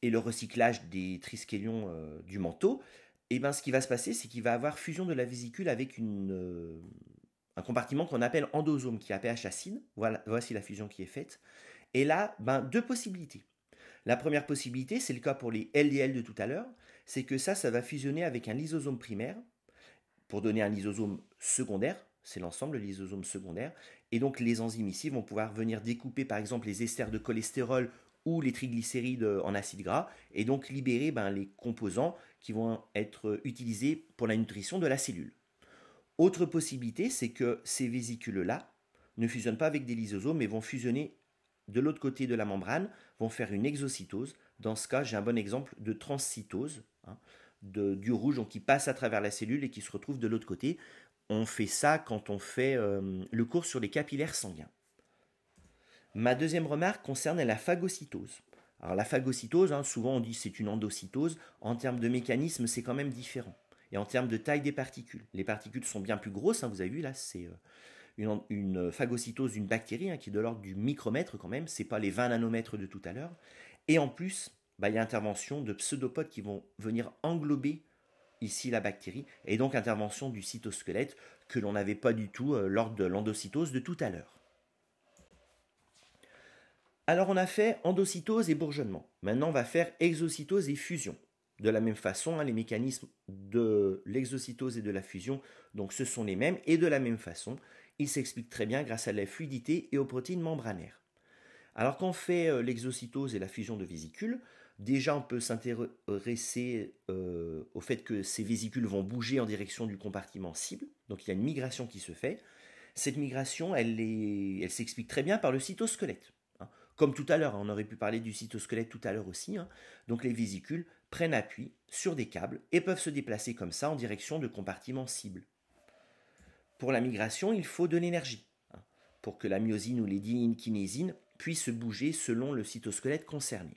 et le recyclage des triskélions euh, du manteau, et eh ben, ce qui va se passer, c'est qu'il va avoir fusion de la vésicule avec une, euh, un compartiment qu'on appelle endosome, qui a pH acide. Voilà, voici la fusion qui est faite. Et là, ben, deux possibilités. La première possibilité, c'est le cas pour les LDL de tout à l'heure, c'est que ça, ça va fusionner avec un lysosome primaire pour donner un lysosome secondaire. C'est l'ensemble, le lysosome secondaire. Et donc, les enzymes ici vont pouvoir venir découper, par exemple, les esters de cholestérol ou les triglycérides euh, en acide gras, et donc libérer ben, les composants qui vont être utilisés pour la nutrition de la cellule. Autre possibilité, c'est que ces vésicules-là ne fusionnent pas avec des lysosomes, mais vont fusionner de l'autre côté de la membrane, vont faire une exocytose. Dans ce cas, j'ai un bon exemple de transcytose, hein, du rouge qui passe à travers la cellule et qui se retrouve de l'autre côté. On fait ça quand on fait euh, le cours sur les capillaires sanguins. Ma deuxième remarque concerne la phagocytose. Alors la phagocytose, hein, souvent on dit c'est une endocytose, en termes de mécanisme c'est quand même différent. Et en termes de taille des particules, les particules sont bien plus grosses, hein, vous avez vu là, c'est euh, une, phagocytose d'une bactérie hein, qui est de l'ordre du micromètre quand même, n'est pas les 20 nanomètres de tout à l'heure. Et en plus, bah, il y a intervention de pseudopodes qui vont venir englober ici la bactérie, et donc intervention du cytosquelette que l'on n'avait pas du tout euh, lors de l'endocytose de tout à l'heure. Alors on a fait endocytose et bourgeonnement. Maintenant on va faire exocytose et fusion de la même façon, hein, les mécanismes de l'exocytose et de la fusion, donc ce sont les mêmes, et de la même façon, ils s'expliquent très bien grâce à la fluidité et aux protéines membranaires. Alors qu'on fait euh, l'exocytose et la fusion de vésicules, déjà on peut s'intéresser euh, au fait que ces vésicules vont bouger en direction du compartiment cible, donc il y a une migration qui se fait. Cette migration, elle s'explique très bien par le cytosquelette. Hein. Comme tout à l'heure, hein, on aurait pu parler du cytosquelette tout à l'heure aussi. Donc les vésicules prennent appui sur des câbles et peuvent se déplacer comme ça en direction de compartiments cibles. Pour la migration, il faut de l'énergie hein, pour que la myosine ou les kinésine puissent bouger selon le cytosquelette concerné.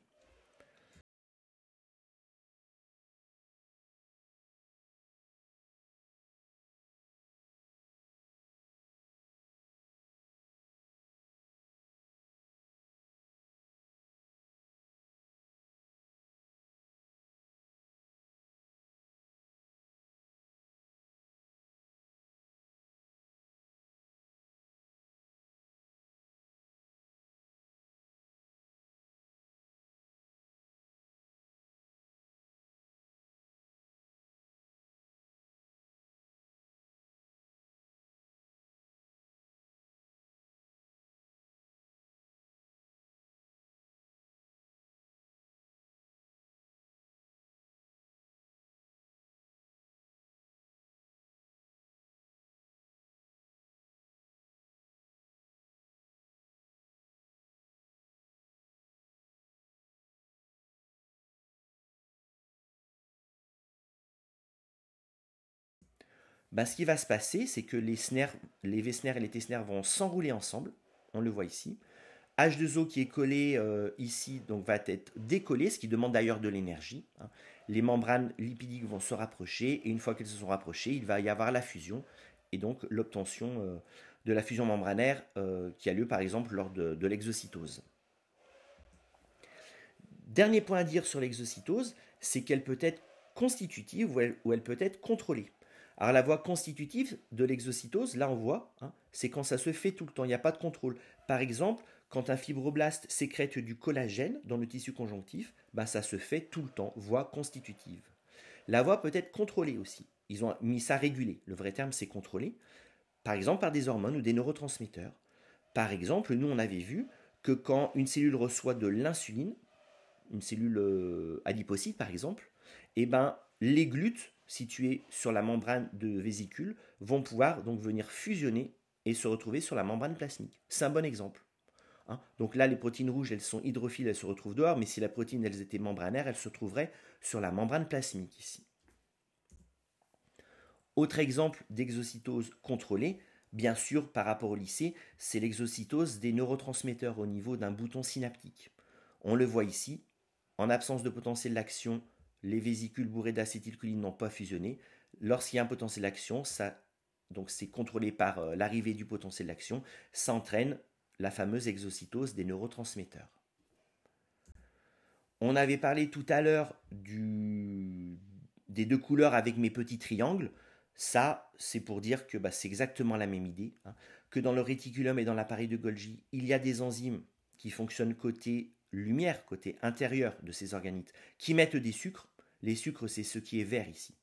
Bah, ce qui va se passer, c'est que les, v et les t vont s'enrouler ensemble. On le voit ici. H2O qui est collé euh, ici donc va être décollé, ce qui demande d'ailleurs de l'énergie. Hein. Les membranes lipidiques vont se rapprocher et une fois qu'elles se sont rapprochées, il va y avoir la fusion et donc l'obtention euh, de la fusion membranaire euh, qui a lieu par exemple lors de, l'exocytose. Dernier point à dire sur l'exocytose, c'est qu'elle peut être constitutive ou elle peut être contrôlée. Alors la voie constitutive de l'exocytose, là on voit, hein, c'est quand ça se fait tout le temps, il n'y a pas de contrôle. Par exemple, quand un fibroblaste sécrète du collagène dans le tissu conjonctif, bah, ça se fait tout le temps, voie constitutive. La voie peut être contrôlée aussi. Ils ont mis ça régulé. Le vrai terme, c'est contrôlé. Par exemple, par des hormones ou des neurotransmetteurs. Par exemple, nous, on avait vu que quand une cellule reçoit de l'insuline, une cellule euh, adipocyte par exemple, eh ben, les glutes situés sur la membrane de vésicule vont pouvoir donc venir fusionner et se retrouver sur la membrane plasmique. C'est un bon exemple. Hein. donc là, les protéines rouges, elles sont hydrophiles, elles se retrouvent dehors, mais si la protéine, elles étaient membranaires, elles se trouveraient sur la membrane plasmique ici. Autre exemple d'exocytose contrôlée, bien sûr par rapport au lycée, c'est l'exocytose des neurotransmetteurs au niveau d'un bouton synaptique. On le voit ici, en absence de potentiel d'action les vésicules bourrées d'acétylcholine n'ont pas fusionné. Lorsqu'il y a un potentiel d'action, ça, donc c'est contrôlé par euh, l'arrivée du potentiel d'action, ça entraîne la fameuse exocytose des neurotransmetteurs. On avait parlé tout à l'heure des deux couleurs avec mes petits triangles. Ça, c'est pour dire que bah, c'est exactement la même idée, hein, que dans le réticulum et dans l'appareil de Golgi, il y a des enzymes qui fonctionnent côté lumière, côté intérieur de ces organites, qui mettent des sucres les sucres, c'est ce qui est vert ici.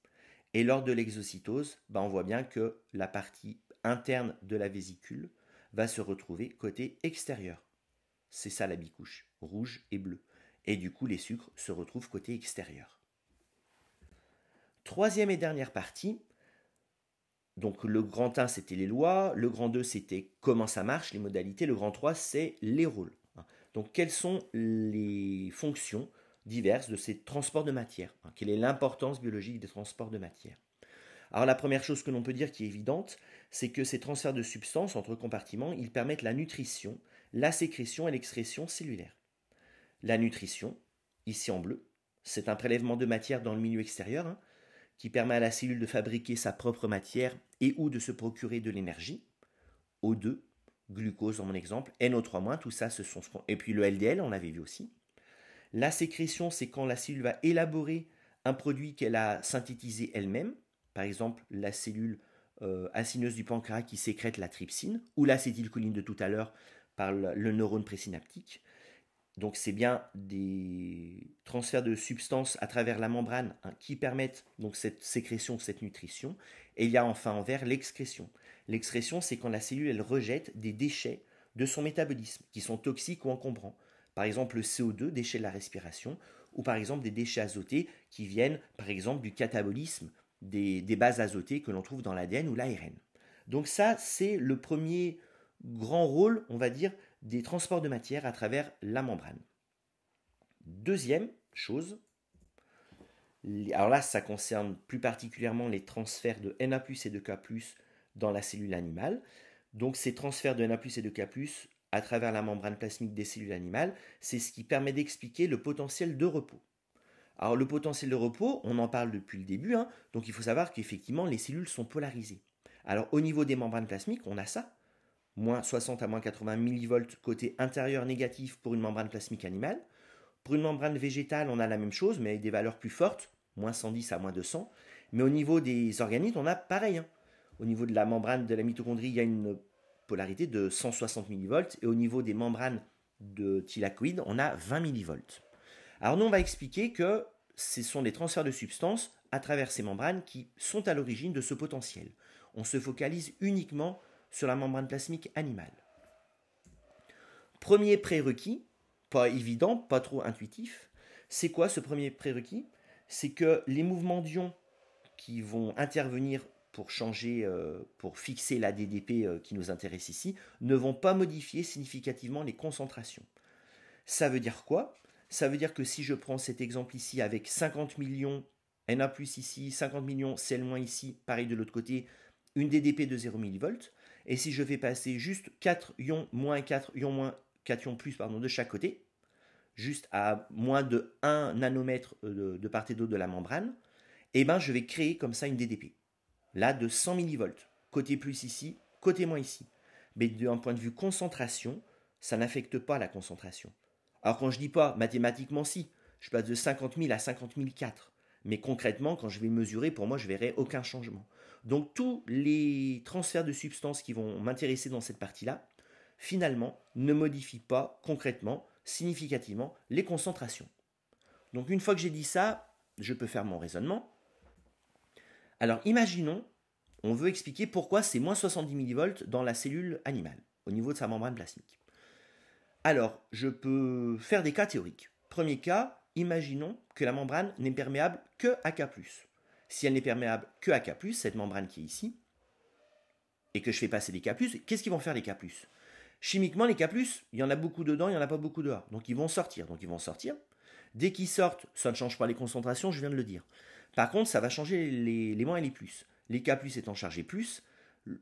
Et lors de l'exocytose, bah, on voit bien que la partie interne de la vésicule va se retrouver côté extérieur. C'est ça la bicouche, rouge et bleu. Et du coup, les sucres se retrouvent côté extérieur. Troisième et dernière partie, donc le grand 1 c'était les lois, le grand 2 c'était comment ça marche, les modalités, le grand 3 c'est les rôles. Donc quelles sont les fonctions diverses de ces transports de matière. Hein, quelle est l'importance biologique des transports de matière Alors la première chose que l'on peut dire qui est évidente, c'est que ces transferts de substances entre compartiments, ils permettent la nutrition, la sécrétion et l'excrétion cellulaire. La nutrition, ici en bleu, c'est un prélèvement de matière dans le milieu extérieur hein, qui permet à la cellule de fabriquer sa propre matière et ou de se procurer de l'énergie. O2, glucose dans mon exemple, NO3-, tout ça ce sont... Et puis le LDL, on l'avait vu aussi. La sécrétion, c'est quand la cellule va élaborer un produit qu'elle a synthétisé elle-même, par exemple la cellule acineuse euh, du pancréas qui sécrète la trypsine, ou l'acétylcholine de tout à l'heure par le, neurone présynaptique. Donc c'est bien des transferts de substances à travers la membrane hein, qui permettent donc cette sécrétion, cette nutrition. Et il y a enfin en vert l'excrétion. L'excrétion, c'est quand la cellule elle rejette des déchets de son métabolisme qui sont toxiques ou encombrants par exemple le CO2, déchets de la respiration, ou par exemple des déchets azotés qui viennent par exemple du catabolisme des, bases azotées que l'on trouve dans l'ADN ou l'ARN. Donc ça, c'est le premier grand rôle, on va dire, des transports de matière à travers la membrane. Deuxième chose, alors là, ça concerne plus particulièrement les transferts de Na+, et de K+, dans la cellule animale. Donc ces transferts de Na+, et de K+, à travers la membrane plasmique des cellules animales, c'est ce qui permet d'expliquer le potentiel de repos. Alors le potentiel de repos, on en parle depuis le début, hein, donc il faut savoir qu'effectivement les cellules sont polarisées. Alors au niveau des membranes plasmiques, on a ça, moins 60 à moins 80 millivolts côté intérieur négatif pour une membrane plasmique animale. Pour une membrane végétale, on a la même chose, mais avec des valeurs plus fortes, moins 110 à moins 200. Mais au niveau des organites, on a pareil. Hein. Au niveau de la membrane de la mitochondrie, il y a une polarité de 160 millivolts, et au niveau des membranes de thylakoïdes, on a 20 millivolts. Alors nous, on va expliquer que ce sont les transferts de substances à travers ces membranes qui sont à l'origine de ce potentiel. On se focalise uniquement sur la membrane plasmique animale. Premier prérequis, pas évident, pas trop intuitif, c'est quoi ce premier prérequis C'est que les mouvements d'ions qui vont intervenir pour changer, euh, pour fixer la DDP euh, qui nous intéresse ici, ne vont pas modifier significativement les concentrations. Ça veut dire quoi Ça veut dire que si je prends cet exemple ici avec 50 millions Na plus ici, 50 millions Cl moins ici, pareil de l'autre côté, une DDP de 0 mV, et si je vais passer juste 4 ions moins 4 ions moins 4 ions plus pardon, de chaque côté, juste à moins de 1 nanomètre euh, de, part et d'autre de la membrane, eh ben je vais créer comme ça une DDP là de 100 millivolts. Côté plus ici, côté moins ici. Mais d'un point de vue concentration, ça n'affecte pas la concentration. Alors quand je dis pas, mathématiquement si, je passe de 50 000 à 50 004. Mais concrètement, quand je vais mesurer, pour moi, je verrai aucun changement. Donc tous les transferts de substances qui vont m'intéresser dans cette partie-là, finalement, ne modifient pas concrètement, significativement, les concentrations. Donc une fois que j'ai dit ça, je peux faire mon raisonnement. Alors imaginons, on veut expliquer pourquoi c'est moins 70 millivolts dans la cellule animale, au niveau de sa membrane plasmique. Alors, je peux faire des cas théoriques. Premier cas, imaginons que la membrane n'est perméable que à K+. Si elle n'est perméable que à K+, cette membrane qui est ici, et que je fais passer des K+, qu'est-ce qu'ils vont faire les K+. Chimiquement, les K+, il y en a beaucoup dedans, il n'y en a pas beaucoup dehors. Donc ils vont sortir, donc ils vont sortir. Dès qu'ils sortent, ça ne change pas les concentrations, je viens de le dire. Par contre, ça va changer les, moins et les plus. Les K plus étant chargés plus,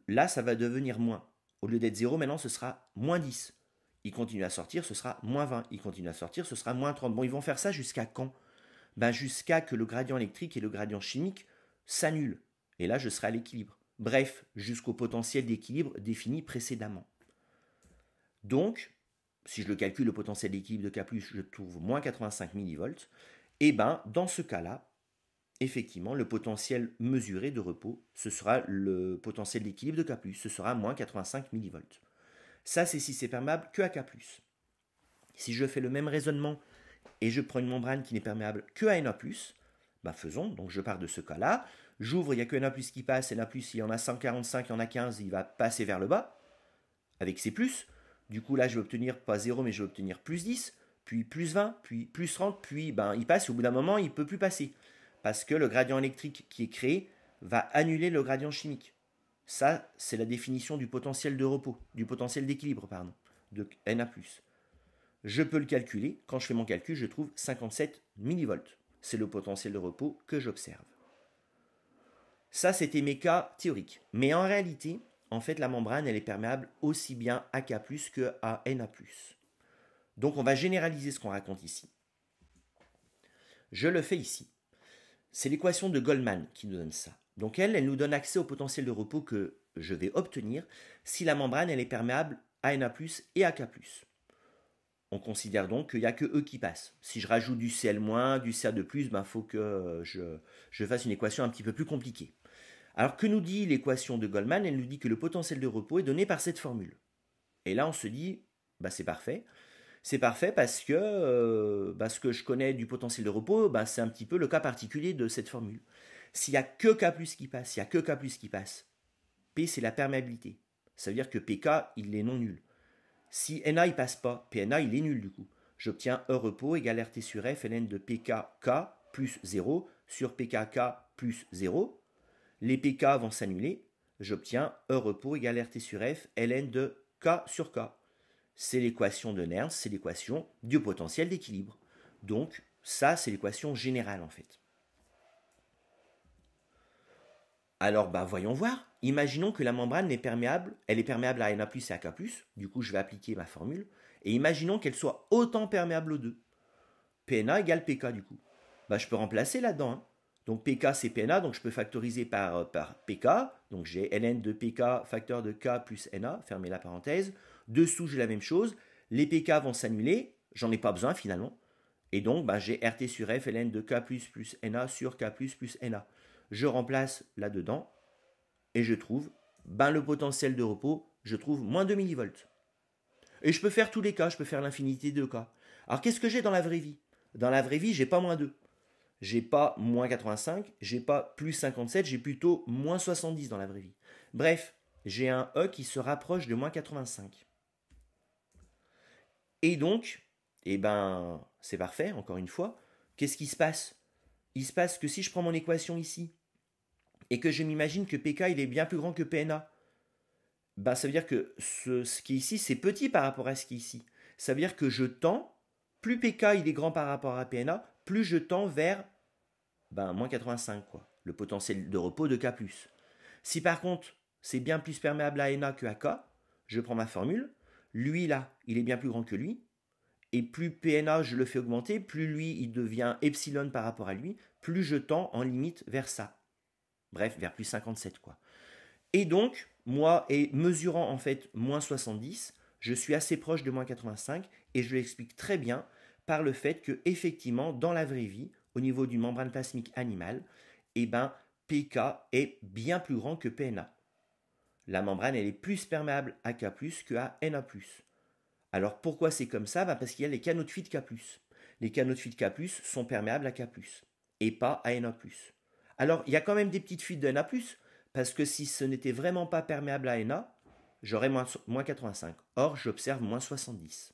là, ça va devenir moins. Au lieu d'être 0, maintenant, ce sera moins 10. Il continue à sortir, ce sera moins 20. Il continue à sortir, ce sera moins 30. Bon, ils vont faire ça jusqu'à quand ben, Jusqu'à que le gradient électrique et le gradient chimique s'annulent. Et là, je serai à l'équilibre. Bref, jusqu'au potentiel d'équilibre défini précédemment. Donc, si je le calcule, le potentiel d'équilibre de K, je trouve moins 85 millivolts. Et eh ben, dans ce cas-là, effectivement, le potentiel mesuré de repos, ce sera le potentiel d'équilibre de K, ce sera moins 85 millivolts. Ça, c'est si c'est perméable que à K. Si je fais le même raisonnement et je prends une membrane qui n'est perméable que à Na, bah faisons, donc je pars de ce cas-là, j'ouvre, il n'y a que Na qui passe, Na, il y en a 145, il y en a 15, il va passer vers le bas, avec ses plus. Du coup, là, je vais obtenir pas 0, mais je vais obtenir plus 10, puis plus 20, puis plus 30, puis ben, il passe, et au bout d'un moment, il ne peut plus passer parce que le gradient électrique qui est créé va annuler le gradient chimique. Ça, c'est la définition du potentiel de repos, du potentiel d'équilibre, pardon, de Na+. Je peux le calculer. Quand je fais mon calcul, je trouve 57 millivolts. C'est le potentiel de repos que j'observe. Ça, c'était mes cas théoriques. Mais en réalité, en fait, la membrane, elle est perméable aussi bien à K+, que à Na+. Donc, on va généraliser ce qu'on raconte ici. Je le fais ici. C'est l'équation de Goldman qui nous donne ça. Donc elle, elle nous donne accès au potentiel de repos que je vais obtenir si la membrane elle est perméable à Na+, et à K+. On considère donc qu'il n'y a que E qui passent. Si je rajoute du Cl-, du Ca2+, il ben, faut que je, fasse une équation un petit peu plus compliquée. Alors que nous dit l'équation de Goldman Elle nous dit que le potentiel de repos est donné par cette formule. Et là, on se dit, bah c'est parfait, c'est parfait parce que euh, ce que je connais du potentiel de repos, bah, c'est un petit peu le cas particulier de cette formule. S'il n'y a que K plus qui passe, il n'y a que K qui passe, P c'est la perméabilité. Ça veut dire que PK, il est non nul. Si NA, il passe pas, PNA, il est nul du coup. J'obtiens E repos égale RT sur F ln de PKK plus 0 sur PKK plus 0. Les PK vont s'annuler. J'obtiens E repos égale RT sur F ln de K sur K c'est l'équation de Nernst, c'est l'équation du potentiel d'équilibre. Donc ça, c'est l'équation générale en fait. Alors bah, voyons voir. Imaginons que la membrane est perméable, elle est perméable à Na+ et à K+, du coup je vais appliquer ma formule, et imaginons qu'elle soit autant perméable aux deux. PNA égale PK du coup. Bah, je peux remplacer là-dedans. Hein. Donc PK c'est PNA, donc je peux factoriser par, euh, PK, donc j'ai Nn de PK facteur de K plus NA, fermez la parenthèse, Dessous, j'ai la même chose. Les PK vont s'annuler. J'en ai pas besoin finalement. Et donc, bah, j'ai RT sur F ln de K plus NA sur K plus NA. Je remplace là-dedans et je trouve ben, le potentiel de repos, je trouve moins de millivolts. Et je peux faire tous les cas, je peux faire l'infinité de cas. Alors qu'est-ce que j'ai dans la vraie vie Dans la vraie vie, j'ai pas moins 2. J'ai pas moins 85, j'ai pas plus 57, j'ai plutôt moins 70 dans la vraie vie. Bref, j'ai un E qui se rapproche de moins 85. Et donc, eh ben, c'est parfait, encore une fois. Qu'est-ce qui se passe Il se passe que si je prends mon équation ici, et que je m'imagine que PK il est bien plus grand que PNA, ben, ça veut dire que ce, qui est ici, c'est petit par rapport à ce qui est ici. Ça veut dire que je tends, plus PK il est grand par rapport à PNA, plus je tends vers ben, moins 85, quoi, le potentiel de repos de K. Si par contre, c'est bien plus perméable à NA que à K, je prends ma formule, lui là, il est bien plus grand que lui, et plus PNA je le fais augmenter, plus lui il devient epsilon par rapport à lui, plus je tends en limite vers ça. Bref, vers plus 57 quoi. Et donc, moi, et mesurant en fait moins 70, je suis assez proche de moins 85, et je l'explique très bien par le fait que, effectivement, dans la vraie vie, au niveau d'une membrane plasmique animale, eh ben, PK est bien plus grand que PNA. La membrane, elle est plus perméable à K+, à Na+. Alors pourquoi c'est comme ça ben, Parce qu'il y a les canaux de fuite K+. Les canaux de fuite K+, sont perméables à K+, et pas à Na+. Alors il y a quand même des petites fuites de Na+, parce que si ce n'était vraiment pas perméable à Na, j'aurais moins, moins 85. Or, j'observe moins 70.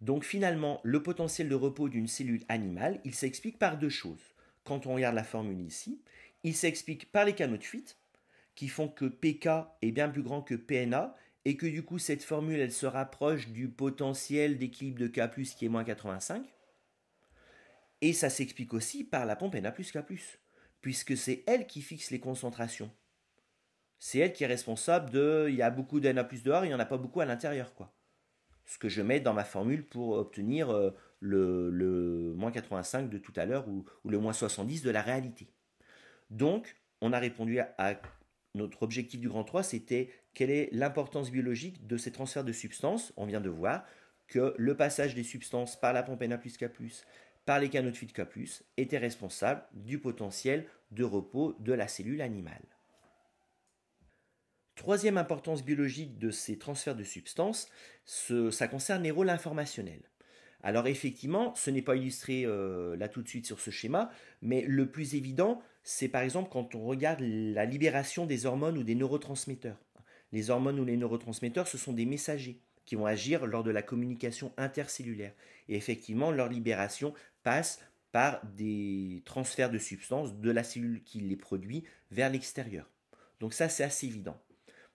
Donc finalement, le potentiel de repos d'une cellule animale, il s'explique par deux choses. Quand on regarde la formule ici, il s'explique par les canaux de fuite, qui font que PK est bien plus grand que PNA et que du coup cette formule elle se rapproche du potentiel d'équilibre de K qui est moins 85. Et ça s'explique aussi par la pompe Na plus K puisque c'est elle qui fixe les concentrations. C'est elle qui est responsable de il y a beaucoup de Na plus dehors, il n'y en a pas beaucoup à l'intérieur quoi. Ce que je mets dans ma formule pour obtenir euh, le, moins 85 de tout à l'heure ou, le moins 70 de la réalité. Donc, on a répondu à notre objectif du grand 3, c'était quelle est l'importance biologique de ces transferts de substances. On vient de voir que le passage des substances par la pompe Na+, K+, par les canaux de fuite K+, était responsable du potentiel de repos de la cellule animale. Troisième importance biologique de ces transferts de substances, ça concerne les rôles informationnels. Alors effectivement, ce n'est pas illustré euh, là tout de suite sur ce schéma, mais le plus évident, c'est par exemple quand on regarde la libération des hormones ou des neurotransmetteurs. Les hormones ou les neurotransmetteurs, ce sont des messagers qui vont agir lors de la communication intercellulaire. Et effectivement, leur libération passe par des transferts de substances de la cellule qui les produit vers l'extérieur. Donc ça, c'est assez évident.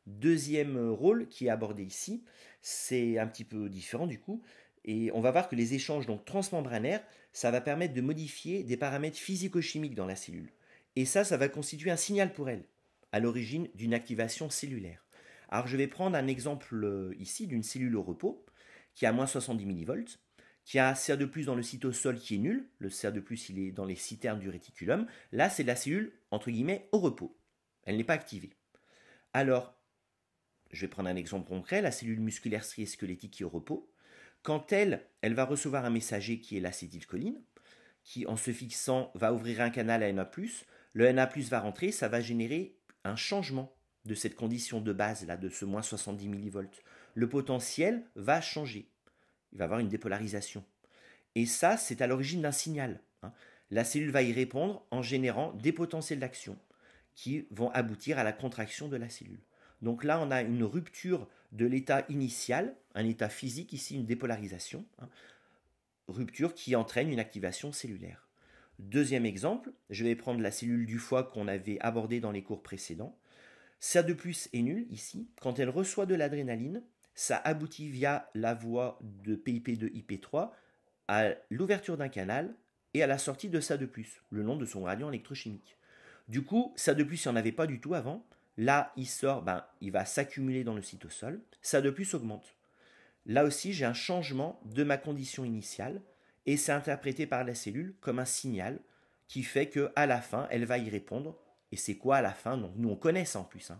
Deuxième rôle qui est abordé ici, c'est un petit peu différent du coup, et on va voir que les échanges donc transmembranaires, ça va permettre de modifier des paramètres physico-chimiques dans la cellule. Et ça, ça va constituer un signal pour elle, à l'origine d'une activation cellulaire. Alors je vais prendre un exemple euh, ici d'une cellule au repos, qui a moins 70 millivolts, qui a un serre de plus dans le cytosol qui est nul, le ca de plus il est dans les citernes du réticulum, là c'est la cellule entre guillemets au repos, elle n'est pas activée. Alors, je vais prendre un exemple concret, la cellule musculaire striée-squelettique qui est au repos, quand elle, elle va recevoir un messager qui est l'acétylcholine, qui en se fixant va ouvrir un canal à Na+, le Na plus va rentrer, ça va générer un changement de cette condition de base, là, de ce moins 70 millivolts. Le potentiel va changer. Il va y avoir une dépolarisation. Et ça, c'est à l'origine d'un signal. Hein. La cellule va y répondre en générant des potentiels d'action qui vont aboutir à la contraction de la cellule. Donc là, on a une rupture de l'état initial, un état physique, ici une dépolarisation, hein, rupture qui entraîne une activation cellulaire. Deuxième exemple, je vais prendre la cellule du foie qu'on avait abordée dans les cours précédents. Ça de plus est nul ici. Quand elle reçoit de l'adrénaline, ça aboutit via la voie de PIP2-IP3 à l'ouverture d'un canal et à la sortie de ça de plus, le nom de son gradient électrochimique. Du coup, ça de plus, il n'y en avait pas du tout avant. Là, il sort, ben, il va s'accumuler dans le cytosol. Ça de plus augmente. Là aussi, j'ai un changement de ma condition initiale et c'est interprété par la cellule comme un signal qui fait qu'à la fin, elle va y répondre. Et c'est quoi à la fin Donc nous on connaît ça en plus. Hein.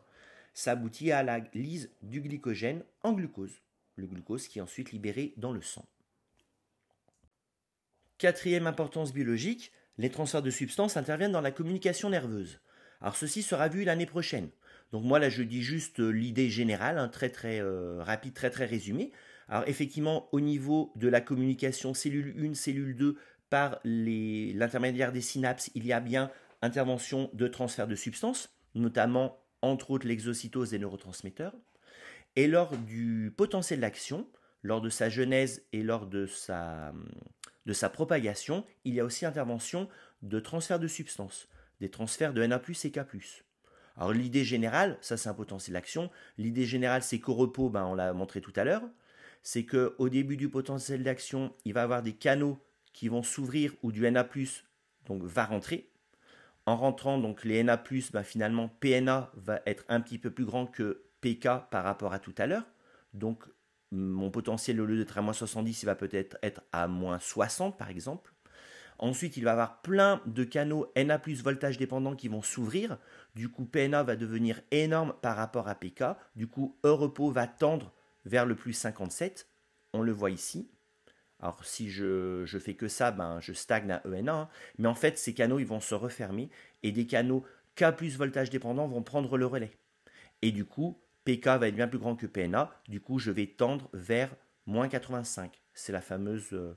Ça aboutit à la lise du glycogène en glucose, le glucose qui est ensuite libéré dans le sang. Quatrième importance biologique, les transferts de substances interviennent dans la communication nerveuse. Alors ceci sera vu l'année prochaine. Donc moi là je dis juste euh, l'idée générale, hein, très très euh, rapide, très très résumée. Alors effectivement, au niveau de la communication cellule 1, cellule 2, par l'intermédiaire des synapses, il y a bien intervention de transfert de substances, notamment entre autres l'exocytose des neurotransmetteurs. Et lors du potentiel d'action, lors de sa genèse et lors de sa, de sa propagation, il y a aussi intervention de transfert de substances, des transferts de Na+, et K+. Alors l'idée générale, ça c'est un potentiel d'action, l'idée générale c'est qu'au repos, ben, on l'a montré tout à l'heure, c'est que au début du potentiel d'action, il va avoir des canaux qui vont s'ouvrir où du Na+, donc va rentrer. En rentrant, donc les Na+, bah, finalement, PNA va être un petit peu plus grand que PK par rapport à tout à l'heure. Donc, mon potentiel, au lieu d'être à moins 70, il va peut-être être à moins 60, par exemple. Ensuite, il va avoir plein de canaux Na voltage dépendants, qui vont s'ouvrir. Du coup, PNA va devenir énorme par rapport à PK. Du coup, E repos va tendre vers le plus 57, on le voit ici. Alors si je, fais que ça, ben, je stagne à ENA, hein. mais en fait ces canaux ils vont se refermer et des canaux K plus voltage dépendants vont prendre le relais. Et du coup, PK va être bien plus grand que PNA, du coup je vais tendre vers moins 85. C'est la fameuse euh,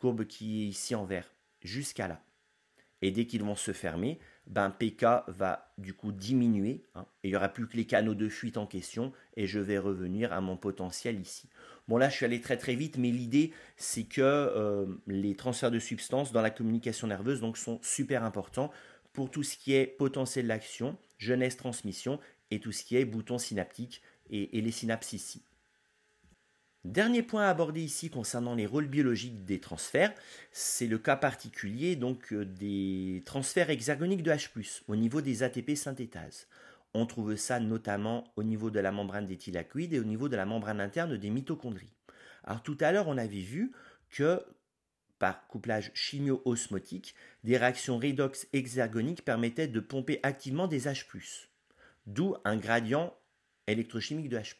courbe qui est ici en vert, jusqu'à là. Et dès qu'ils vont se fermer, ben PK va du coup diminuer, hein, et il n'y aura plus que les canaux de fuite en question, et je vais revenir à mon potentiel ici. Bon là je suis allé très très vite, mais l'idée c'est que euh, les transferts de substances dans la communication nerveuse donc, sont super importants pour tout ce qui est potentiel d'action, jeunesse transmission, et tout ce qui est bouton synaptique et, et les synapses ici. Dernier point à aborder ici concernant les rôles biologiques des transferts, c'est le cas particulier donc euh, des transferts hexagoniques de H+ au niveau des ATP synthétases. On trouve ça notamment au niveau de la membrane des thylakoïdes et au niveau de la membrane interne des mitochondries. Alors tout à l'heure, on avait vu que par couplage chimio-osmotique, des réactions redox hexagoniques permettaient de pomper activement des H+, d'où un gradient électrochimique de H+.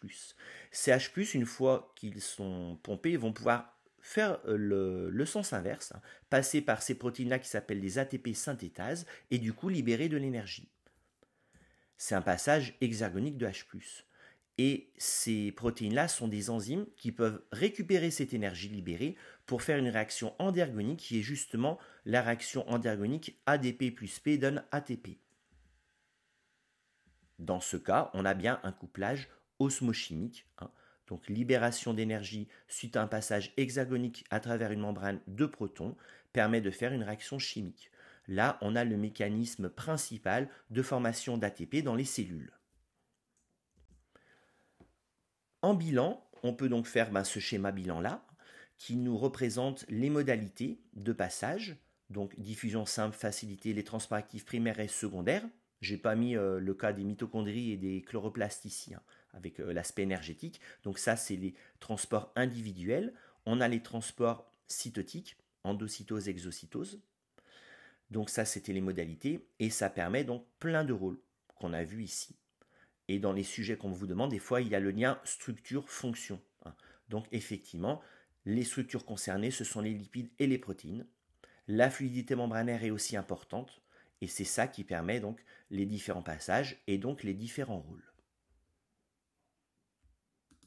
Ces H+, une fois qu'ils sont pompés, vont pouvoir faire euh, le, sens inverse, hein, passer par ces protéines-là qui s'appellent les ATP synthétases, et du coup libérer de l'énergie. C'est un passage hexagonique de H+. Et ces protéines-là sont des enzymes qui peuvent récupérer cette énergie libérée pour faire une réaction endergonique qui est justement la réaction endergonique ADP plus P donne ATP. Dans ce cas, on a bien un couplage osmochimique, hein. donc libération d'énergie suite à un passage hexagonique à travers une membrane de protons permet de faire une réaction chimique. Là, on a le mécanisme principal de formation d'ATP dans les cellules. En bilan, on peut donc faire ben, ce schéma bilan-là, qui nous représente les modalités de passage, donc diffusion simple, facilité, les transports actifs primaires et secondaires, j'ai pas mis euh, le cas des mitochondries et des chloroplastes ici, avec euh, l'aspect énergétique. Donc ça, c'est les transports individuels. On a les transports cytotiques, endocytose, exocytose. Donc ça, c'était les modalités. Et ça permet donc plein de rôles qu'on a vus ici. Et dans les sujets qu'on vous demande, des fois, il y a le lien structure-fonction. Hein. Donc effectivement, les structures concernées, ce sont les lipides et les protéines. La fluidité membranaire est aussi importante. Et c'est ça qui permet donc les différents passages et donc les différents rôles.